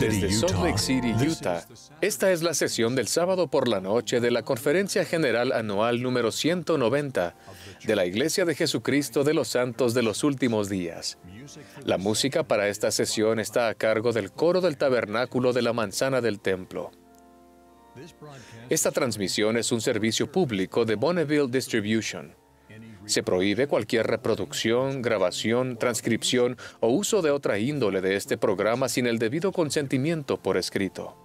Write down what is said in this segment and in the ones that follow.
Desde Salt Lake City, Utah, esta es la sesión del sábado por la noche de la Conferencia General Anual número 190 de la Iglesia de Jesucristo de los Santos de los Últimos Días. La música para esta sesión está a cargo del coro del tabernáculo de la manzana del templo. Esta transmisión es un servicio público de Bonneville Distribution. Se prohíbe cualquier reproducción, grabación, transcripción o uso de otra índole de este programa sin el debido consentimiento por escrito.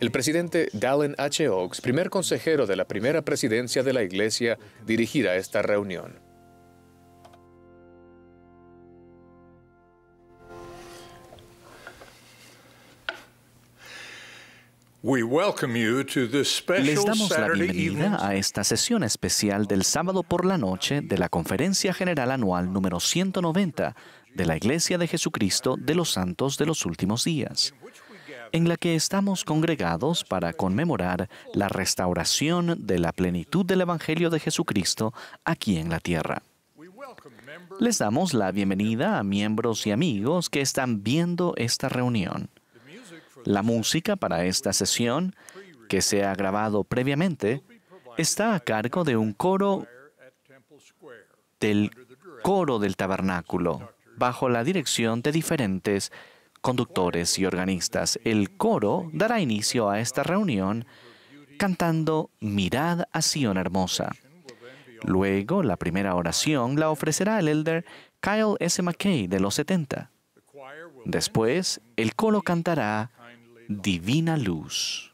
El presidente Dallin H. Oaks, primer consejero de la primera presidencia de la Iglesia, dirigirá esta reunión. Les damos la bienvenida a esta sesión especial del sábado por la noche de la Conferencia General Anual número 190 de la Iglesia de Jesucristo de los Santos de los Últimos Días, en la que estamos congregados para conmemorar la restauración de la plenitud del Evangelio de Jesucristo aquí en la tierra. Les damos la bienvenida a miembros y amigos que están viendo esta reunión. La música para esta sesión, que se ha grabado previamente, está a cargo de un coro del coro del tabernáculo, bajo la dirección de diferentes conductores y organistas. El coro dará inicio a esta reunión cantando Mirad a Sion Hermosa. Luego, la primera oración la ofrecerá el elder Kyle S. McKay de los 70. Después, el coro cantará divina luz.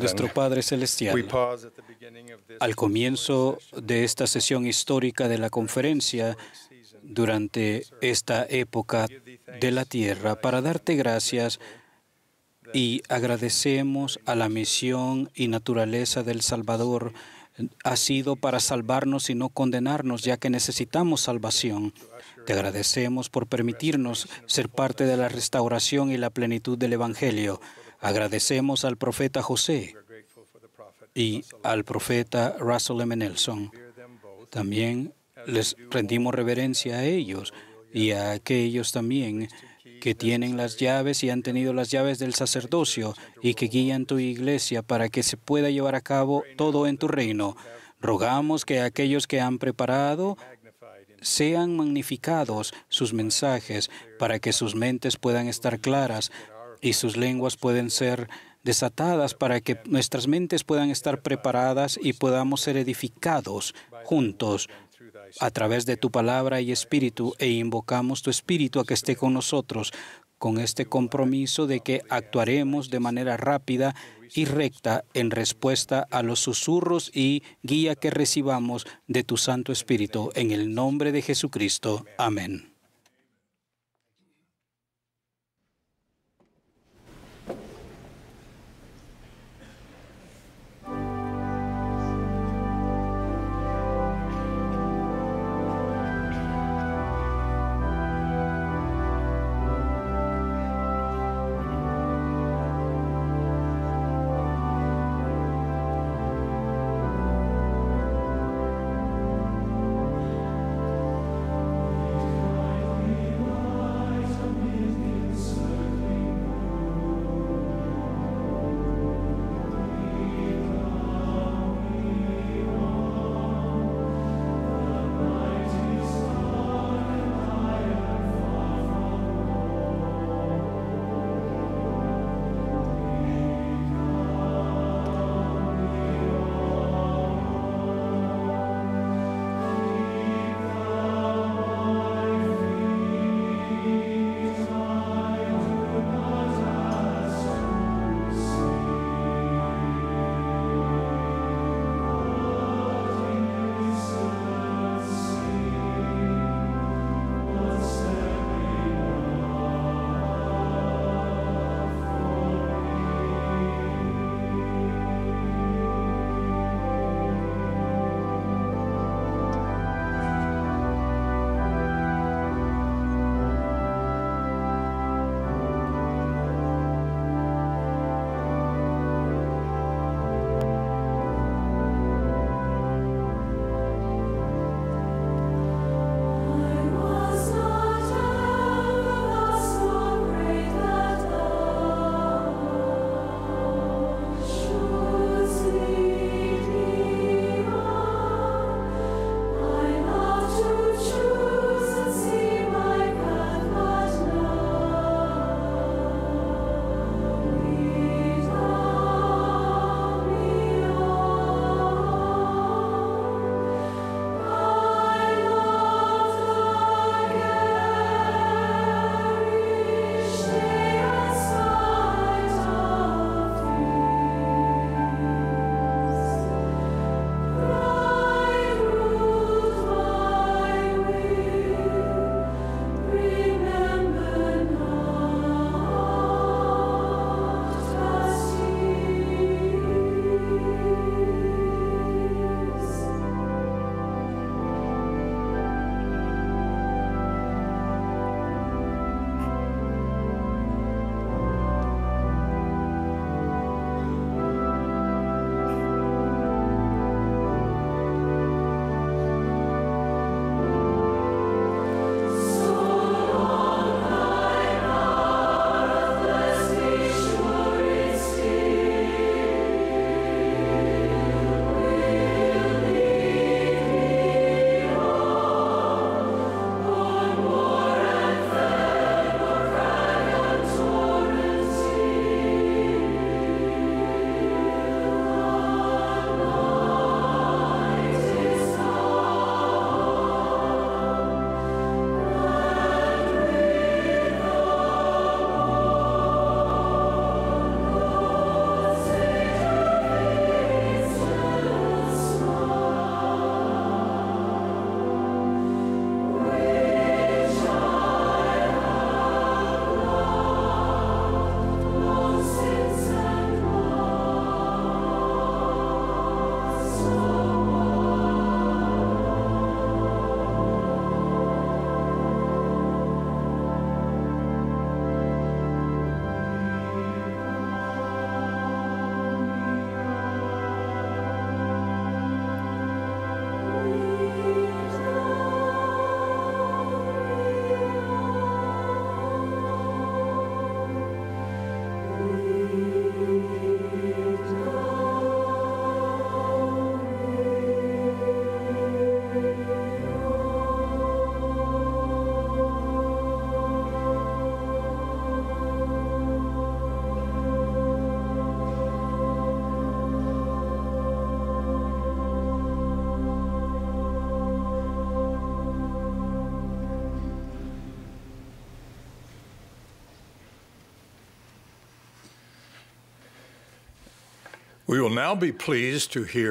Nuestro Padre Celestial, al comienzo de esta sesión histórica de la conferencia, durante esta época de la Tierra, para darte gracias y agradecemos a la misión y naturaleza del Salvador ha sido para salvarnos y no condenarnos, ya que necesitamos salvación. Te agradecemos por permitirnos ser parte de la restauración y la plenitud del Evangelio. Agradecemos al profeta José y al profeta Russell M. Nelson. También les rendimos reverencia a ellos y a aquellos también que tienen las llaves y han tenido las llaves del sacerdocio y que guían tu iglesia para que se pueda llevar a cabo todo en tu reino. Rogamos que aquellos que han preparado sean magnificados sus mensajes para que sus mentes puedan estar claras, y sus lenguas pueden ser desatadas para que nuestras mentes puedan estar preparadas y podamos ser edificados juntos a través de tu palabra y espíritu e invocamos tu espíritu a que esté con nosotros con este compromiso de que actuaremos de manera rápida y recta en respuesta a los susurros y guía que recibamos de tu Santo Espíritu. En el nombre de Jesucristo. Amén.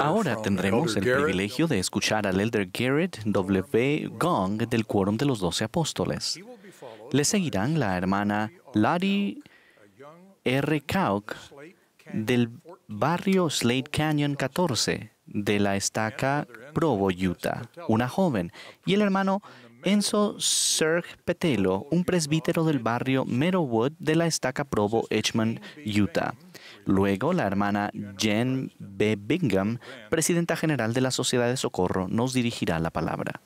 Ahora tendremos el privilegio de escuchar al elder Garrett W. Gong del Quórum de los Doce Apóstoles. Le seguirán la hermana Lottie R. Kauk del barrio Slate Canyon 14 de la estaca Provo, Utah, una joven, y el hermano Enzo Serg Petelo, un presbítero del barrio Meadowood de la estaca Provo, Edgemont, Utah. Luego, la hermana Jen B. Bingham, presidenta general de la Sociedad de Socorro, nos dirigirá la palabra.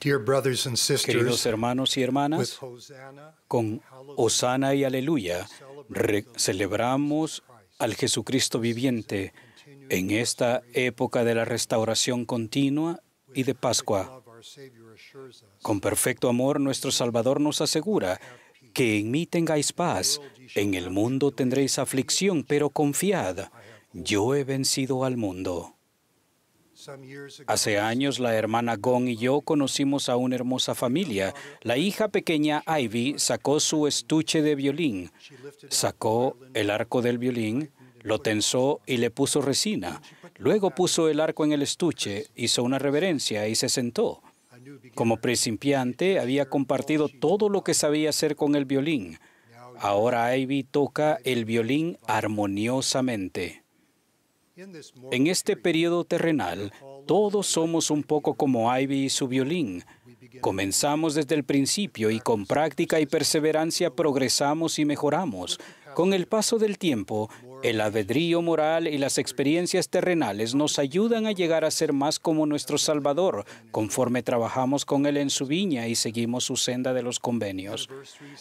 Queridos hermanos y hermanas, con Hosanna y Aleluya celebramos al Jesucristo viviente en esta época de la restauración continua y de Pascua. Con perfecto amor, nuestro Salvador nos asegura que en mí tengáis paz. En el mundo tendréis aflicción, pero confiad, yo he vencido al mundo. Hace años la hermana Gong y yo conocimos a una hermosa familia. La hija pequeña Ivy sacó su estuche de violín, sacó el arco del violín, lo tensó y le puso resina. Luego puso el arco en el estuche, hizo una reverencia y se sentó. Como principiante había compartido todo lo que sabía hacer con el violín. Ahora Ivy toca el violín armoniosamente. En este periodo terrenal, todos somos un poco como Ivy y su violín. Comenzamos desde el principio y con práctica y perseverancia progresamos y mejoramos. Con el paso del tiempo, el albedrío moral y las experiencias terrenales nos ayudan a llegar a ser más como nuestro Salvador conforme trabajamos con Él en su viña y seguimos su senda de los convenios.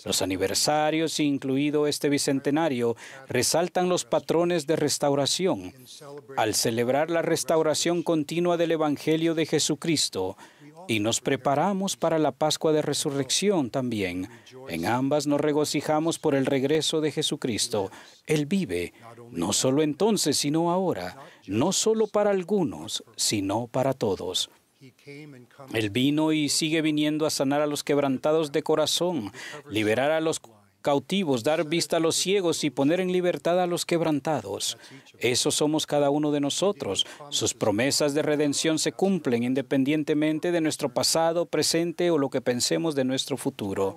Los aniversarios, incluido este bicentenario, resaltan los patrones de restauración. Al celebrar la restauración continua del Evangelio de Jesucristo, y nos preparamos para la Pascua de Resurrección también. En ambas nos regocijamos por el regreso de Jesucristo. Él vive, no solo entonces, sino ahora, no solo para algunos, sino para todos. Él vino y sigue viniendo a sanar a los quebrantados de corazón, liberar a los cautivos, dar vista a los ciegos y poner en libertad a los quebrantados. Eso somos cada uno de nosotros. Sus promesas de redención se cumplen independientemente de nuestro pasado, presente o lo que pensemos de nuestro futuro.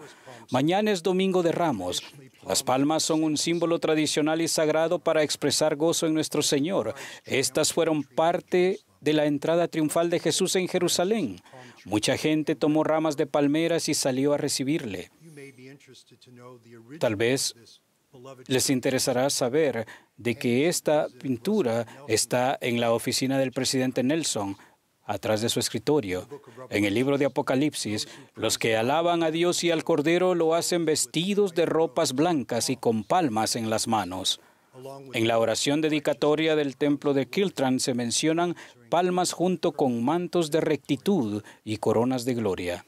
Mañana es Domingo de Ramos. Las palmas son un símbolo tradicional y sagrado para expresar gozo en nuestro Señor. Estas fueron parte de la entrada triunfal de Jesús en Jerusalén. Mucha gente tomó ramas de palmeras y salió a recibirle. Tal vez les interesará saber de que esta pintura está en la oficina del presidente Nelson, atrás de su escritorio. En el libro de Apocalipsis, los que alaban a Dios y al Cordero lo hacen vestidos de ropas blancas y con palmas en las manos. En la oración dedicatoria del templo de Kiltran se mencionan palmas junto con mantos de rectitud y coronas de gloria.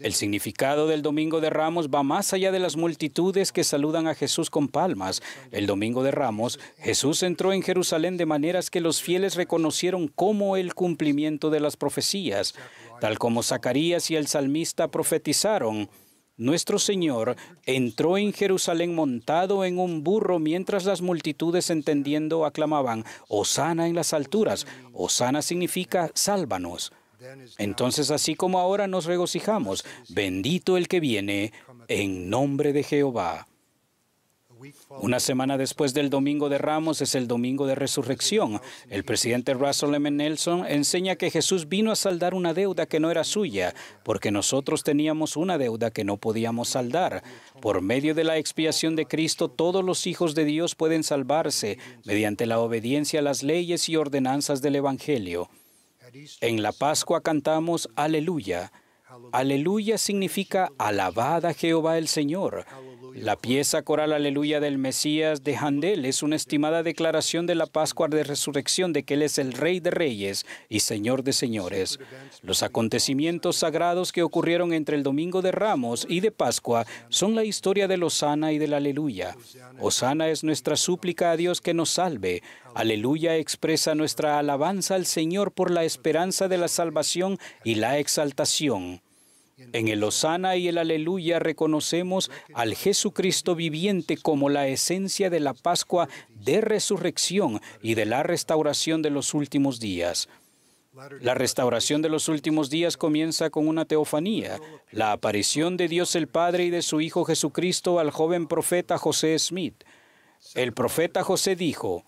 El significado del Domingo de Ramos va más allá de las multitudes que saludan a Jesús con palmas. El Domingo de Ramos, Jesús entró en Jerusalén de maneras que los fieles reconocieron como el cumplimiento de las profecías, tal como Zacarías y el salmista profetizaron. Nuestro Señor entró en Jerusalén montado en un burro mientras las multitudes entendiendo aclamaban, Osana en las alturas. Osana significa sálvanos. Entonces así como ahora nos regocijamos, bendito el que viene en nombre de Jehová. Una semana después del Domingo de Ramos es el Domingo de Resurrección. El presidente Russell M. Nelson enseña que Jesús vino a saldar una deuda que no era suya, porque nosotros teníamos una deuda que no podíamos saldar. Por medio de la expiación de Cristo, todos los hijos de Dios pueden salvarse mediante la obediencia a las leyes y ordenanzas del Evangelio. En la Pascua cantamos Aleluya. Aleluya significa alabada Jehová el Señor. La pieza coral Aleluya del Mesías de Handel es una estimada declaración de la Pascua de Resurrección de que Él es el Rey de Reyes y Señor de Señores. Los acontecimientos sagrados que ocurrieron entre el Domingo de Ramos y de Pascua son la historia de losana y del Aleluya. Osana es nuestra súplica a Dios que nos salve. Aleluya expresa nuestra alabanza al Señor por la esperanza de la salvación y la exaltación. En el Osana y el Aleluya reconocemos al Jesucristo viviente como la esencia de la Pascua de resurrección y de la restauración de los últimos días. La restauración de los últimos días comienza con una teofanía, la aparición de Dios el Padre y de su Hijo Jesucristo al joven profeta José Smith. El profeta José dijo,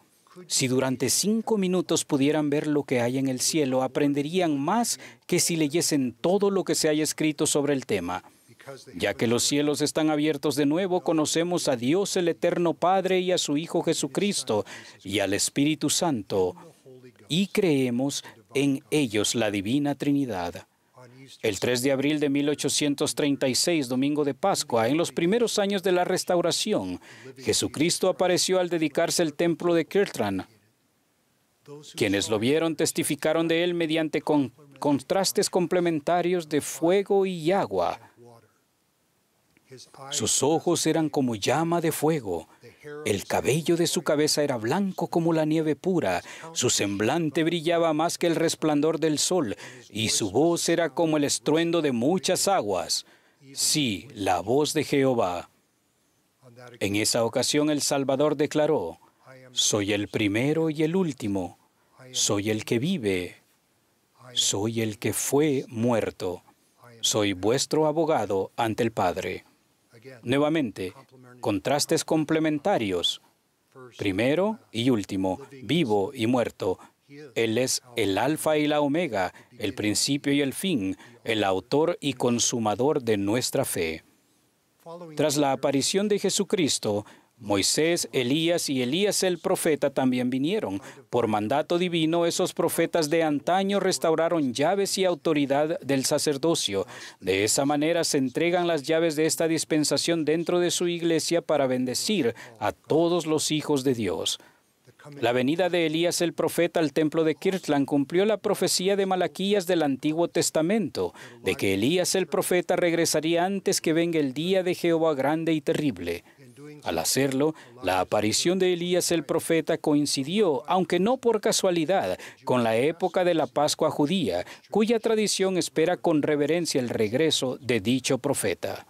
si durante cinco minutos pudieran ver lo que hay en el cielo, aprenderían más que si leyesen todo lo que se haya escrito sobre el tema. Ya que los cielos están abiertos de nuevo, conocemos a Dios el Eterno Padre y a su Hijo Jesucristo y al Espíritu Santo, y creemos en ellos la Divina Trinidad. El 3 de abril de 1836, domingo de Pascua, en los primeros años de la restauración, Jesucristo apareció al dedicarse el templo de Kirtran. Quienes lo vieron testificaron de él mediante contrastes complementarios de fuego y agua. Sus ojos eran como llama de fuego. El cabello de su cabeza era blanco como la nieve pura. Su semblante brillaba más que el resplandor del sol. Y su voz era como el estruendo de muchas aguas. Sí, la voz de Jehová. En esa ocasión el Salvador declaró, Soy el primero y el último. Soy el que vive. Soy el que fue muerto. Soy vuestro abogado ante el Padre. Nuevamente, contrastes complementarios. Primero y último, vivo y muerto. Él es el alfa y la omega, el principio y el fin, el autor y consumador de nuestra fe. Tras la aparición de Jesucristo, Moisés, Elías y Elías el profeta también vinieron. Por mandato divino, esos profetas de antaño restauraron llaves y autoridad del sacerdocio. De esa manera se entregan las llaves de esta dispensación dentro de su iglesia para bendecir a todos los hijos de Dios. La venida de Elías el profeta al templo de Kirtland cumplió la profecía de Malaquías del Antiguo Testamento, de que Elías el profeta regresaría antes que venga el día de Jehová grande y terrible. Al hacerlo, la aparición de Elías el profeta coincidió, aunque no por casualidad, con la época de la Pascua judía, cuya tradición espera con reverencia el regreso de dicho profeta.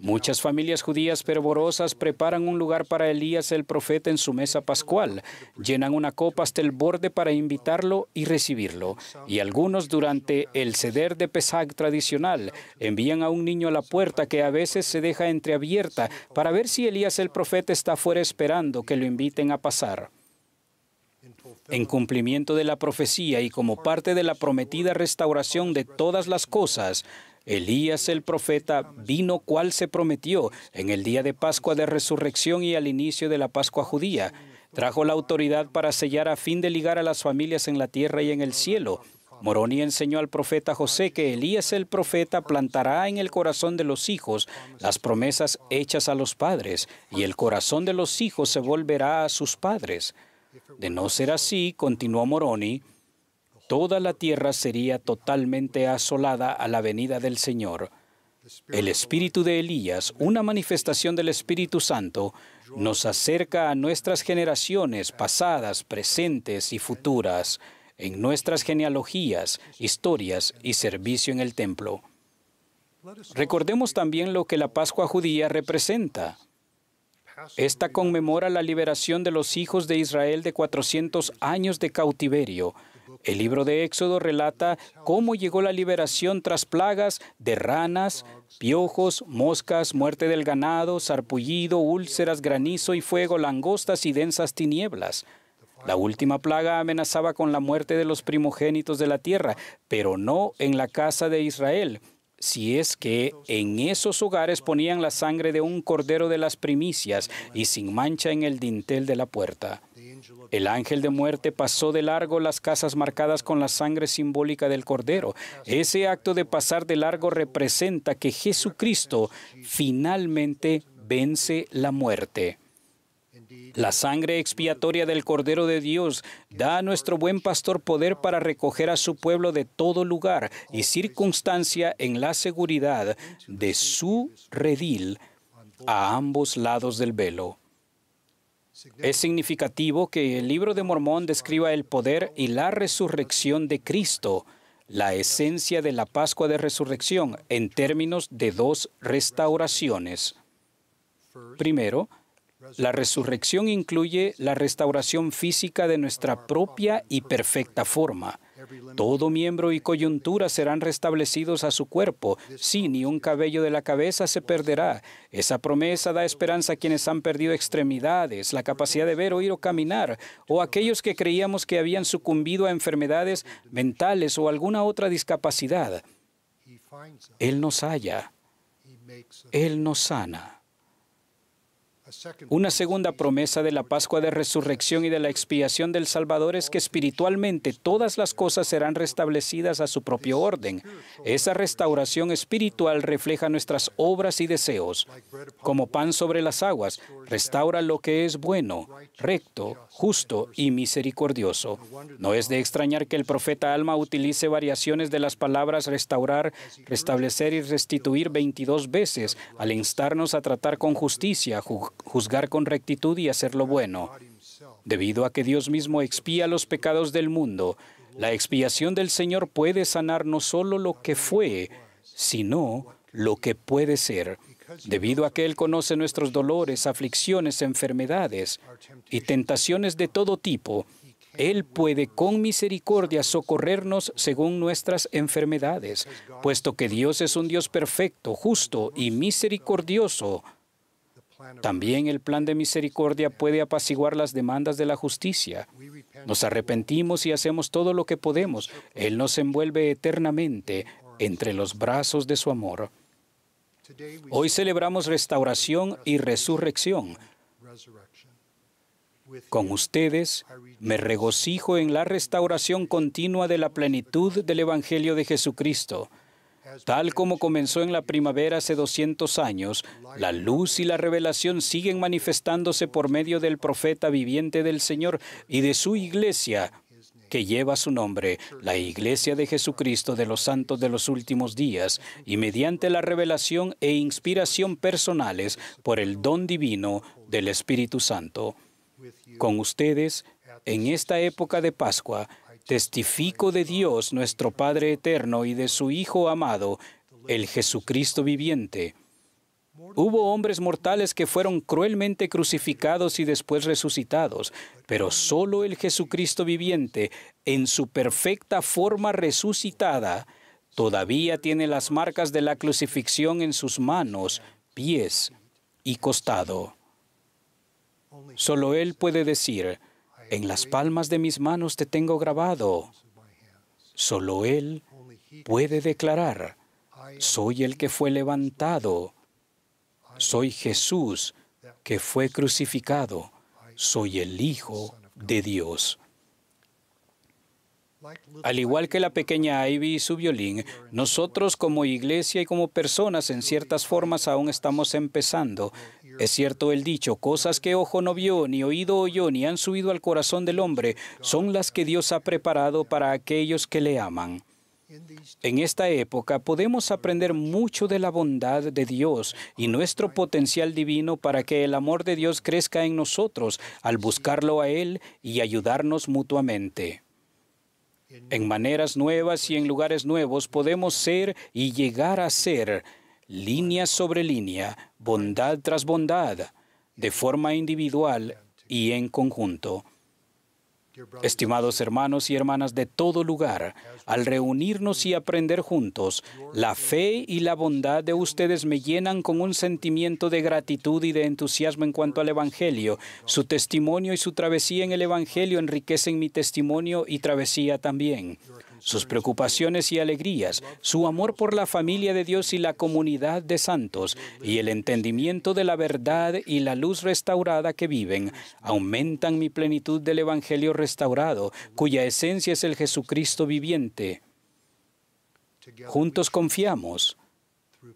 Muchas familias judías fervorosas preparan un lugar para Elías el profeta en su mesa pascual, llenan una copa hasta el borde para invitarlo y recibirlo, y algunos durante el ceder de Pesach tradicional envían a un niño a la puerta que a veces se deja entreabierta para ver si Elías el profeta está fuera esperando que lo inviten a pasar. En cumplimiento de la profecía y como parte de la prometida restauración de todas las cosas, Elías el profeta vino cual se prometió en el día de Pascua de Resurrección y al inicio de la Pascua judía. Trajo la autoridad para sellar a fin de ligar a las familias en la tierra y en el cielo. Moroni enseñó al profeta José que Elías el profeta plantará en el corazón de los hijos las promesas hechas a los padres, y el corazón de los hijos se volverá a sus padres. De no ser así, continuó Moroni, toda la tierra sería totalmente asolada a la venida del Señor. El espíritu de Elías, una manifestación del Espíritu Santo, nos acerca a nuestras generaciones pasadas, presentes y futuras, en nuestras genealogías, historias y servicio en el templo. Recordemos también lo que la Pascua judía representa. Esta conmemora la liberación de los hijos de Israel de 400 años de cautiverio, el libro de Éxodo relata cómo llegó la liberación tras plagas de ranas, piojos, moscas, muerte del ganado, sarpullido, úlceras, granizo y fuego, langostas y densas tinieblas. La última plaga amenazaba con la muerte de los primogénitos de la tierra, pero no en la casa de Israel si es que en esos hogares ponían la sangre de un cordero de las primicias y sin mancha en el dintel de la puerta. El ángel de muerte pasó de largo las casas marcadas con la sangre simbólica del cordero. Ese acto de pasar de largo representa que Jesucristo finalmente vence la muerte. La sangre expiatoria del Cordero de Dios da a nuestro buen pastor poder para recoger a su pueblo de todo lugar y circunstancia en la seguridad de su redil a ambos lados del velo. Es significativo que el libro de Mormón describa el poder y la resurrección de Cristo, la esencia de la Pascua de Resurrección, en términos de dos restauraciones. Primero, la resurrección incluye la restauración física de nuestra propia y perfecta forma. Todo miembro y coyuntura serán restablecidos a su cuerpo. Sí, ni un cabello de la cabeza se perderá. Esa promesa da esperanza a quienes han perdido extremidades, la capacidad de ver, oír o caminar, o aquellos que creíamos que habían sucumbido a enfermedades mentales o alguna otra discapacidad. Él nos halla. Él nos sana. Una segunda promesa de la Pascua de Resurrección y de la expiación del Salvador es que espiritualmente todas las cosas serán restablecidas a su propio orden. Esa restauración espiritual refleja nuestras obras y deseos. Como pan sobre las aguas, restaura lo que es bueno, recto, justo y misericordioso. No es de extrañar que el profeta Alma utilice variaciones de las palabras restaurar, restablecer y restituir 22 veces al instarnos a tratar con justicia, juzgar juzgar con rectitud y hacer lo bueno. Debido a que Dios mismo expía los pecados del mundo, la expiación del Señor puede sanar no solo lo que fue, sino lo que puede ser, debido a que Él conoce nuestros dolores, aflicciones, enfermedades y tentaciones de todo tipo. Él puede con misericordia socorrernos según nuestras enfermedades, puesto que Dios es un Dios perfecto, justo y misericordioso. También el plan de misericordia puede apaciguar las demandas de la justicia. Nos arrepentimos y hacemos todo lo que podemos. Él nos envuelve eternamente entre los brazos de su amor. Hoy celebramos restauración y resurrección. Con ustedes me regocijo en la restauración continua de la plenitud del Evangelio de Jesucristo. Tal como comenzó en la primavera hace 200 años, la luz y la revelación siguen manifestándose por medio del profeta viviente del Señor y de su iglesia, que lleva su nombre, la Iglesia de Jesucristo de los Santos de los Últimos Días, y mediante la revelación e inspiración personales por el don divino del Espíritu Santo. Con ustedes, en esta época de Pascua, Testifico de Dios nuestro Padre eterno y de su Hijo amado, el Jesucristo viviente. Hubo hombres mortales que fueron cruelmente crucificados y después resucitados, pero solo el Jesucristo viviente, en su perfecta forma resucitada, todavía tiene las marcas de la crucifixión en sus manos, pies y costado. Solo Él puede decir, en las palmas de mis manos te tengo grabado. Solo Él puede declarar, soy el que fue levantado, soy Jesús que fue crucificado, soy el Hijo de Dios. Al igual que la pequeña Ivy y su violín, nosotros como iglesia y como personas en ciertas formas aún estamos empezando es cierto el dicho, cosas que ojo no vio, ni oído oyó, ni han subido al corazón del hombre, son las que Dios ha preparado para aquellos que le aman. En esta época podemos aprender mucho de la bondad de Dios y nuestro potencial divino para que el amor de Dios crezca en nosotros al buscarlo a Él y ayudarnos mutuamente. En maneras nuevas y en lugares nuevos podemos ser y llegar a ser línea sobre línea, bondad tras bondad, de forma individual y en conjunto. Estimados hermanos y hermanas de todo lugar, al reunirnos y aprender juntos, la fe y la bondad de ustedes me llenan con un sentimiento de gratitud y de entusiasmo en cuanto al Evangelio. Su testimonio y su travesía en el Evangelio enriquecen mi testimonio y travesía también sus preocupaciones y alegrías, su amor por la familia de Dios y la comunidad de santos, y el entendimiento de la verdad y la luz restaurada que viven, aumentan mi plenitud del Evangelio restaurado, cuya esencia es el Jesucristo viviente. Juntos confiamos.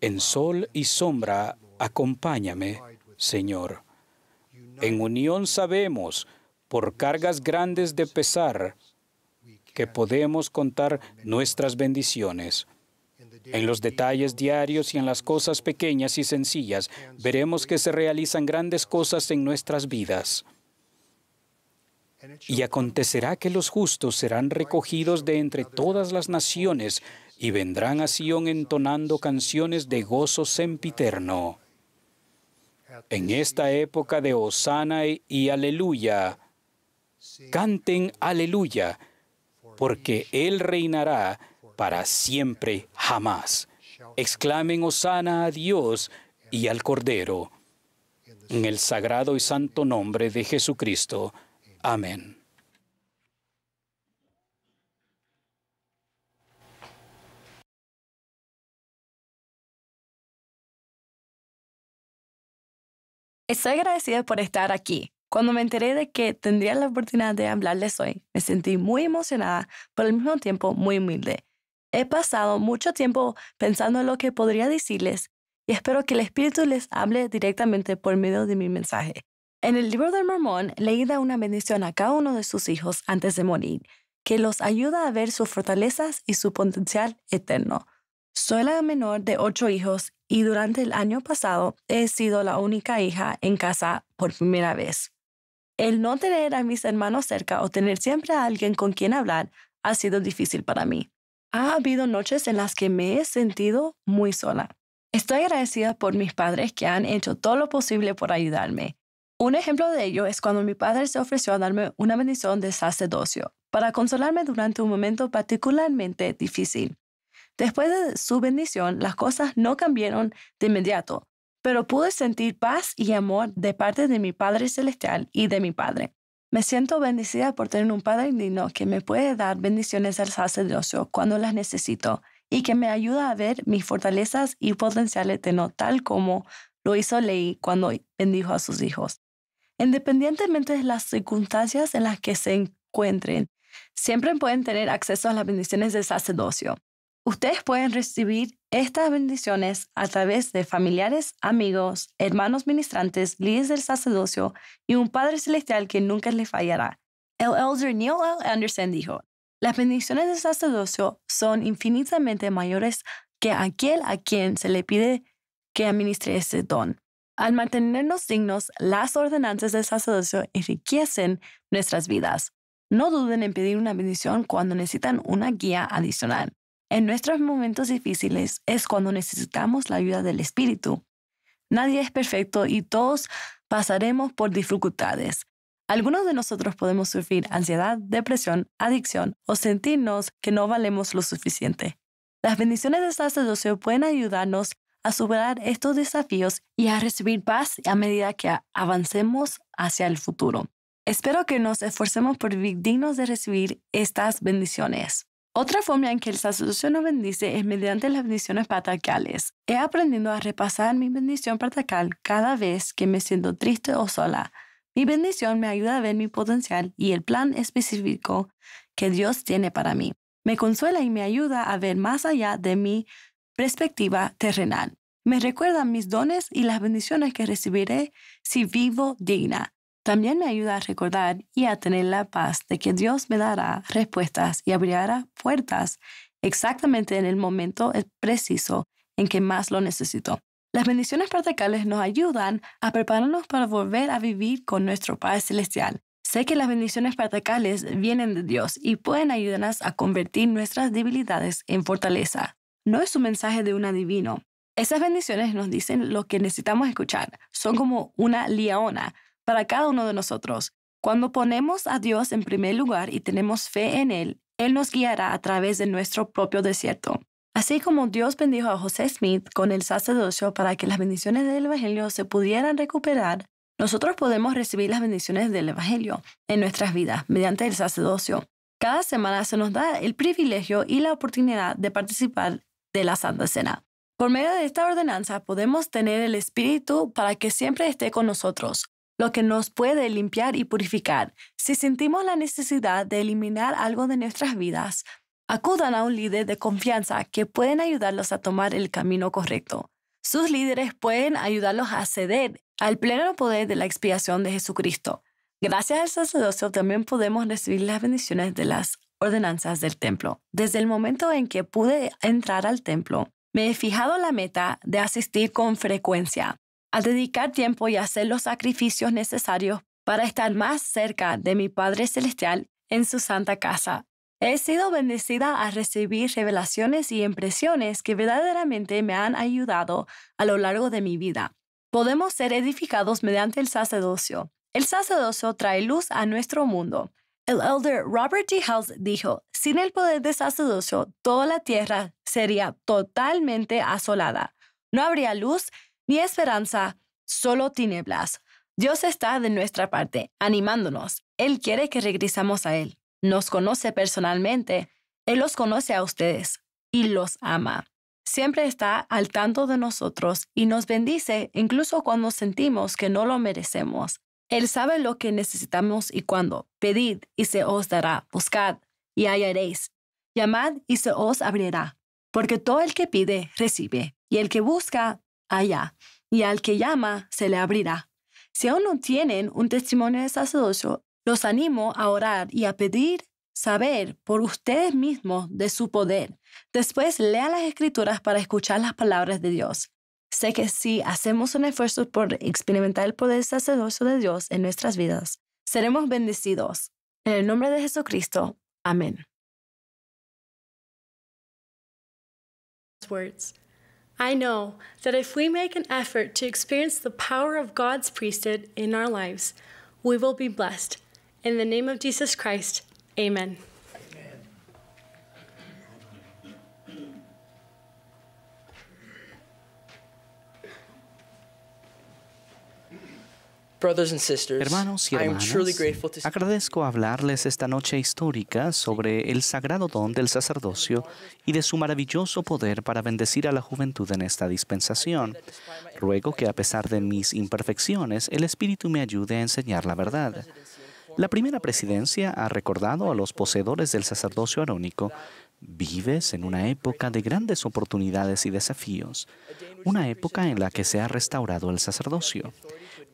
En sol y sombra, acompáñame, Señor. En unión sabemos, por cargas grandes de pesar, que podemos contar nuestras bendiciones. En los detalles diarios y en las cosas pequeñas y sencillas, veremos que se realizan grandes cosas en nuestras vidas. Y acontecerá que los justos serán recogidos de entre todas las naciones y vendrán a Sión entonando canciones de gozo sempiterno. En esta época de Osana y Aleluya, canten Aleluya porque Él reinará para siempre jamás. Exclamen Osana a Dios y al Cordero, en el sagrado y santo nombre de Jesucristo. Amén. Estoy agradecida por estar aquí. Cuando me enteré de que tendría la oportunidad de hablarles hoy, me sentí muy emocionada, pero al mismo tiempo muy humilde. He pasado mucho tiempo pensando en lo que podría decirles y espero que el Espíritu les hable directamente por medio de mi mensaje. En el libro del Mormón, leí da una bendición a cada uno de sus hijos antes de morir, que los ayuda a ver sus fortalezas y su potencial eterno. Soy la menor de ocho hijos y durante el año pasado he sido la única hija en casa por primera vez. El no tener a mis hermanos cerca o tener siempre a alguien con quien hablar ha sido difícil para mí. Ha habido noches en las que me he sentido muy sola. Estoy agradecida por mis padres que han hecho todo lo posible por ayudarme. Un ejemplo de ello es cuando mi padre se ofreció a darme una bendición de sacerdocio para consolarme durante un momento particularmente difícil. Después de su bendición, las cosas no cambiaron de inmediato, pero pude sentir paz y amor de parte de mi Padre Celestial y de mi Padre. Me siento bendecida por tener un Padre digno que me puede dar bendiciones al sacerdocio cuando las necesito y que me ayuda a ver mis fortalezas y potenciales de no tal como lo hizo ley cuando bendijo a sus hijos. Independientemente de las circunstancias en las que se encuentren, siempre pueden tener acceso a las bendiciones del sacerdocio. Ustedes pueden recibir estas bendiciones a través de familiares, amigos, hermanos ministrantes, líderes del sacerdocio y un Padre Celestial que nunca les fallará. El elder Neil L. Anderson dijo, las bendiciones del sacerdocio son infinitamente mayores que aquel a quien se le pide que administre ese don. Al mantenernos dignos, las ordenanzas del sacerdocio enriquecen nuestras vidas. No duden en pedir una bendición cuando necesitan una guía adicional. En nuestros momentos difíciles es cuando necesitamos la ayuda del Espíritu. Nadie es perfecto y todos pasaremos por dificultades. Algunos de nosotros podemos sufrir ansiedad, depresión, adicción o sentirnos que no valemos lo suficiente. Las bendiciones de sacerdocio pueden ayudarnos a superar estos desafíos y a recibir paz a medida que avancemos hacia el futuro. Espero que nos esforcemos por vivir dignos de recibir estas bendiciones. Otra forma en que el sacerdocio nos bendice es mediante las bendiciones patacales. He aprendido a repasar mi bendición patacal cada vez que me siento triste o sola. Mi bendición me ayuda a ver mi potencial y el plan específico que Dios tiene para mí. Me consuela y me ayuda a ver más allá de mi perspectiva terrenal. Me recuerda mis dones y las bendiciones que recibiré si vivo digna. También me ayuda a recordar y a tener la paz de que Dios me dará respuestas y abrirá puertas exactamente en el momento preciso en que más lo necesito. Las bendiciones practicales nos ayudan a prepararnos para volver a vivir con nuestro Padre Celestial. Sé que las bendiciones practicales vienen de Dios y pueden ayudarnos a convertir nuestras debilidades en fortaleza. No es un mensaje de un adivino. Esas bendiciones nos dicen lo que necesitamos escuchar. Son como una liaona para cada uno de nosotros. Cuando ponemos a Dios en primer lugar y tenemos fe en Él, Él nos guiará a través de nuestro propio desierto. Así como Dios bendijo a José Smith con el sacerdocio para que las bendiciones del Evangelio se pudieran recuperar, nosotros podemos recibir las bendiciones del Evangelio en nuestras vidas mediante el sacerdocio. Cada semana se nos da el privilegio y la oportunidad de participar de la Santa Cena. Por medio de esta ordenanza podemos tener el Espíritu para que siempre esté con nosotros, lo que nos puede limpiar y purificar. Si sentimos la necesidad de eliminar algo de nuestras vidas, acudan a un líder de confianza que pueden ayudarlos a tomar el camino correcto. Sus líderes pueden ayudarlos a ceder al pleno poder de la expiación de Jesucristo. Gracias al sacerdocio también podemos recibir las bendiciones de las ordenanzas del templo. Desde el momento en que pude entrar al templo, me he fijado la meta de asistir con frecuencia a dedicar tiempo y hacer los sacrificios necesarios para estar más cerca de mi Padre Celestial en su santa casa. He sido bendecida a recibir revelaciones y impresiones que verdaderamente me han ayudado a lo largo de mi vida. Podemos ser edificados mediante el sacerdocio. El sacerdocio trae luz a nuestro mundo. El elder Robert t House dijo, sin el poder del sacerdocio, toda la tierra sería totalmente asolada. No habría luz, ni esperanza, solo tinieblas. Dios está de nuestra parte, animándonos. Él quiere que regresamos a Él. Nos conoce personalmente, Él los conoce a ustedes y los ama. Siempre está al tanto de nosotros y nos bendice incluso cuando sentimos que no lo merecemos. Él sabe lo que necesitamos y cuándo. Pedid y se os dará. Buscad y hallaréis. Llamad y se os abrirá. Porque todo el que pide, recibe. Y el que busca, allá, y al que llama se le abrirá. Si aún no tienen un testimonio de sacerdocio, los animo a orar y a pedir saber por ustedes mismos de su poder. Después lea las escrituras para escuchar las palabras de Dios. Sé que si hacemos un esfuerzo por experimentar el poder sacerdocio de Dios en nuestras vidas, seremos bendecidos. En el nombre de Jesucristo. Amén. I know that if we make an effort to experience the power of God's priesthood in our lives, we will be blessed. In the name of Jesus Christ, amen. Hermanos y hermanas, agradezco hablarles esta noche histórica sobre el sagrado don del sacerdocio y de su maravilloso poder para bendecir a la juventud en esta dispensación. Ruego que a pesar de mis imperfecciones, el Espíritu me ayude a enseñar la verdad. La primera presidencia ha recordado a los poseedores del sacerdocio arónico Vives en una época de grandes oportunidades y desafíos, una época en la que se ha restaurado el sacerdocio.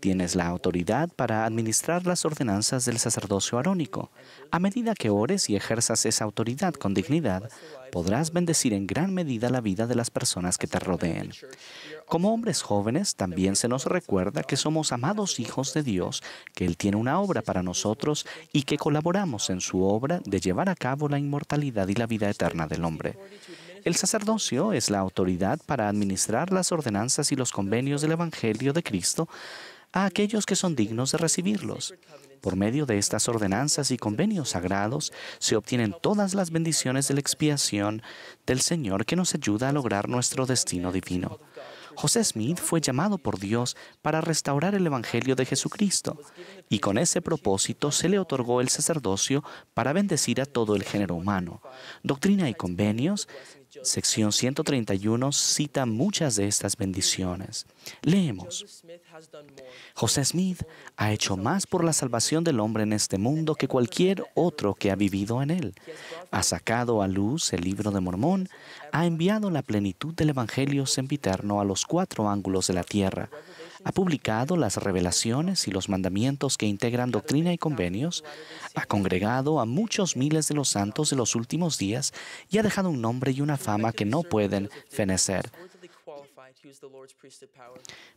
Tienes la autoridad para administrar las ordenanzas del sacerdocio arónico. A medida que ores y ejerzas esa autoridad con dignidad, podrás bendecir en gran medida la vida de las personas que te rodeen. Como hombres jóvenes, también se nos recuerda que somos amados hijos de Dios, que Él tiene una obra para nosotros y que colaboramos en su obra de llevar a cabo la inmortalidad y la vida eterna del hombre. El sacerdocio es la autoridad para administrar las ordenanzas y los convenios del Evangelio de Cristo a aquellos que son dignos de recibirlos. Por medio de estas ordenanzas y convenios sagrados se obtienen todas las bendiciones de la expiación del Señor que nos ayuda a lograr nuestro destino divino. José Smith fue llamado por Dios para restaurar el Evangelio de Jesucristo y con ese propósito se le otorgó el sacerdocio para bendecir a todo el género humano. Doctrina y convenios, sección 131, cita muchas de estas bendiciones. Leemos. José Smith ha hecho más por la salvación del hombre en este mundo que cualquier otro que ha vivido en él. Ha sacado a luz el libro de Mormón, ha enviado la plenitud del Evangelio sempiterno a los cuatro ángulos de la tierra, ha publicado las revelaciones y los mandamientos que integran doctrina y convenios, ha congregado a muchos miles de los santos de los últimos días y ha dejado un nombre y una fama que no pueden fenecer.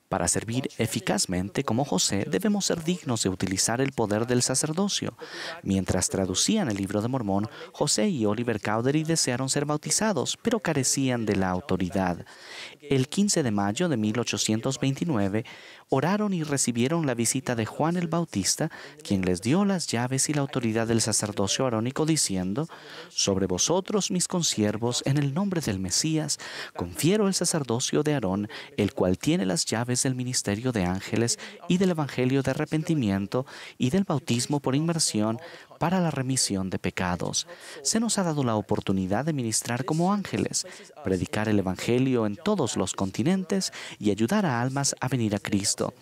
Para servir eficazmente como José, debemos ser dignos de utilizar el poder del sacerdocio. Mientras traducían el libro de Mormón, José y Oliver Cowdery desearon ser bautizados, pero carecían de la autoridad. El 15 de mayo de 1829, oraron y recibieron la visita de Juan el Bautista, quien les dio las llaves y la autoridad del sacerdocio arónico, diciendo, Sobre vosotros, mis consiervos, en el nombre del Mesías, confiero el sacerdocio de Aarón, el cual tiene las llaves del ministerio de ángeles y del evangelio de arrepentimiento y del bautismo por inmersión para la remisión de pecados. Se nos ha dado la oportunidad de ministrar como ángeles, predicar el Evangelio en todos los continentes y ayudar a almas a venir a Cristo.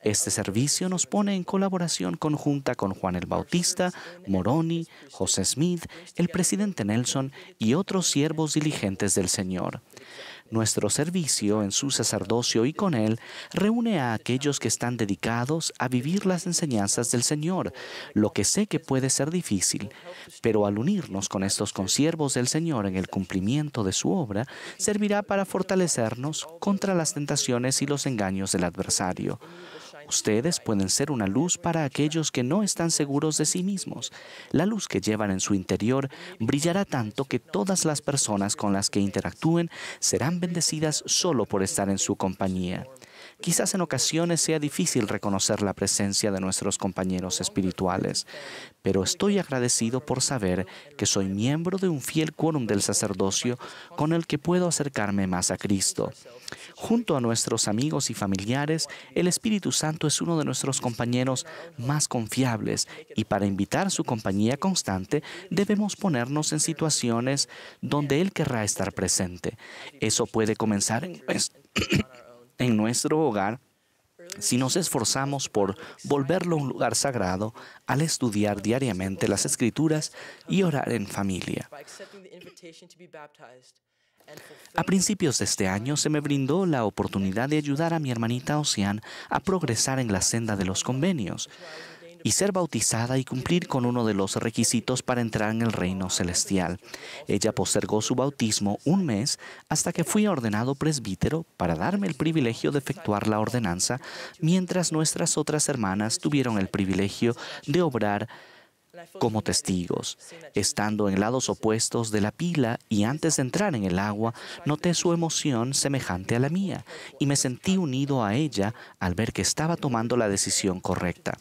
Este servicio nos pone en colaboración conjunta con Juan el Bautista, Moroni, José Smith, el presidente Nelson y otros siervos diligentes del Señor. Nuestro servicio en su sacerdocio y con él reúne a aquellos que están dedicados a vivir las enseñanzas del Señor, lo que sé que puede ser difícil, pero al unirnos con estos consiervos del Señor en el cumplimiento de su obra, servirá para fortalecernos contra las tentaciones y los engaños del adversario. Ustedes pueden ser una luz para aquellos que no están seguros de sí mismos. La luz que llevan en su interior brillará tanto que todas las personas con las que interactúen serán bendecidas solo por estar en su compañía. Quizás en ocasiones sea difícil reconocer la presencia de nuestros compañeros espirituales, pero estoy agradecido por saber que soy miembro de un fiel quórum del sacerdocio con el que puedo acercarme más a Cristo. Junto a nuestros amigos y familiares, el Espíritu Santo es uno de nuestros compañeros más confiables y para invitar su compañía constante debemos ponernos en situaciones donde Él querrá estar presente. Eso puede comenzar en en nuestro hogar si nos esforzamos por volverlo un lugar sagrado al estudiar diariamente las escrituras y orar en familia. A principios de este año se me brindó la oportunidad de ayudar a mi hermanita Ocean a progresar en la senda de los convenios y ser bautizada y cumplir con uno de los requisitos para entrar en el reino celestial. Ella postergó su bautismo un mes hasta que fui ordenado presbítero para darme el privilegio de efectuar la ordenanza, mientras nuestras otras hermanas tuvieron el privilegio de obrar como testigos. Estando en lados opuestos de la pila y antes de entrar en el agua, noté su emoción semejante a la mía y me sentí unido a ella al ver que estaba tomando la decisión correcta.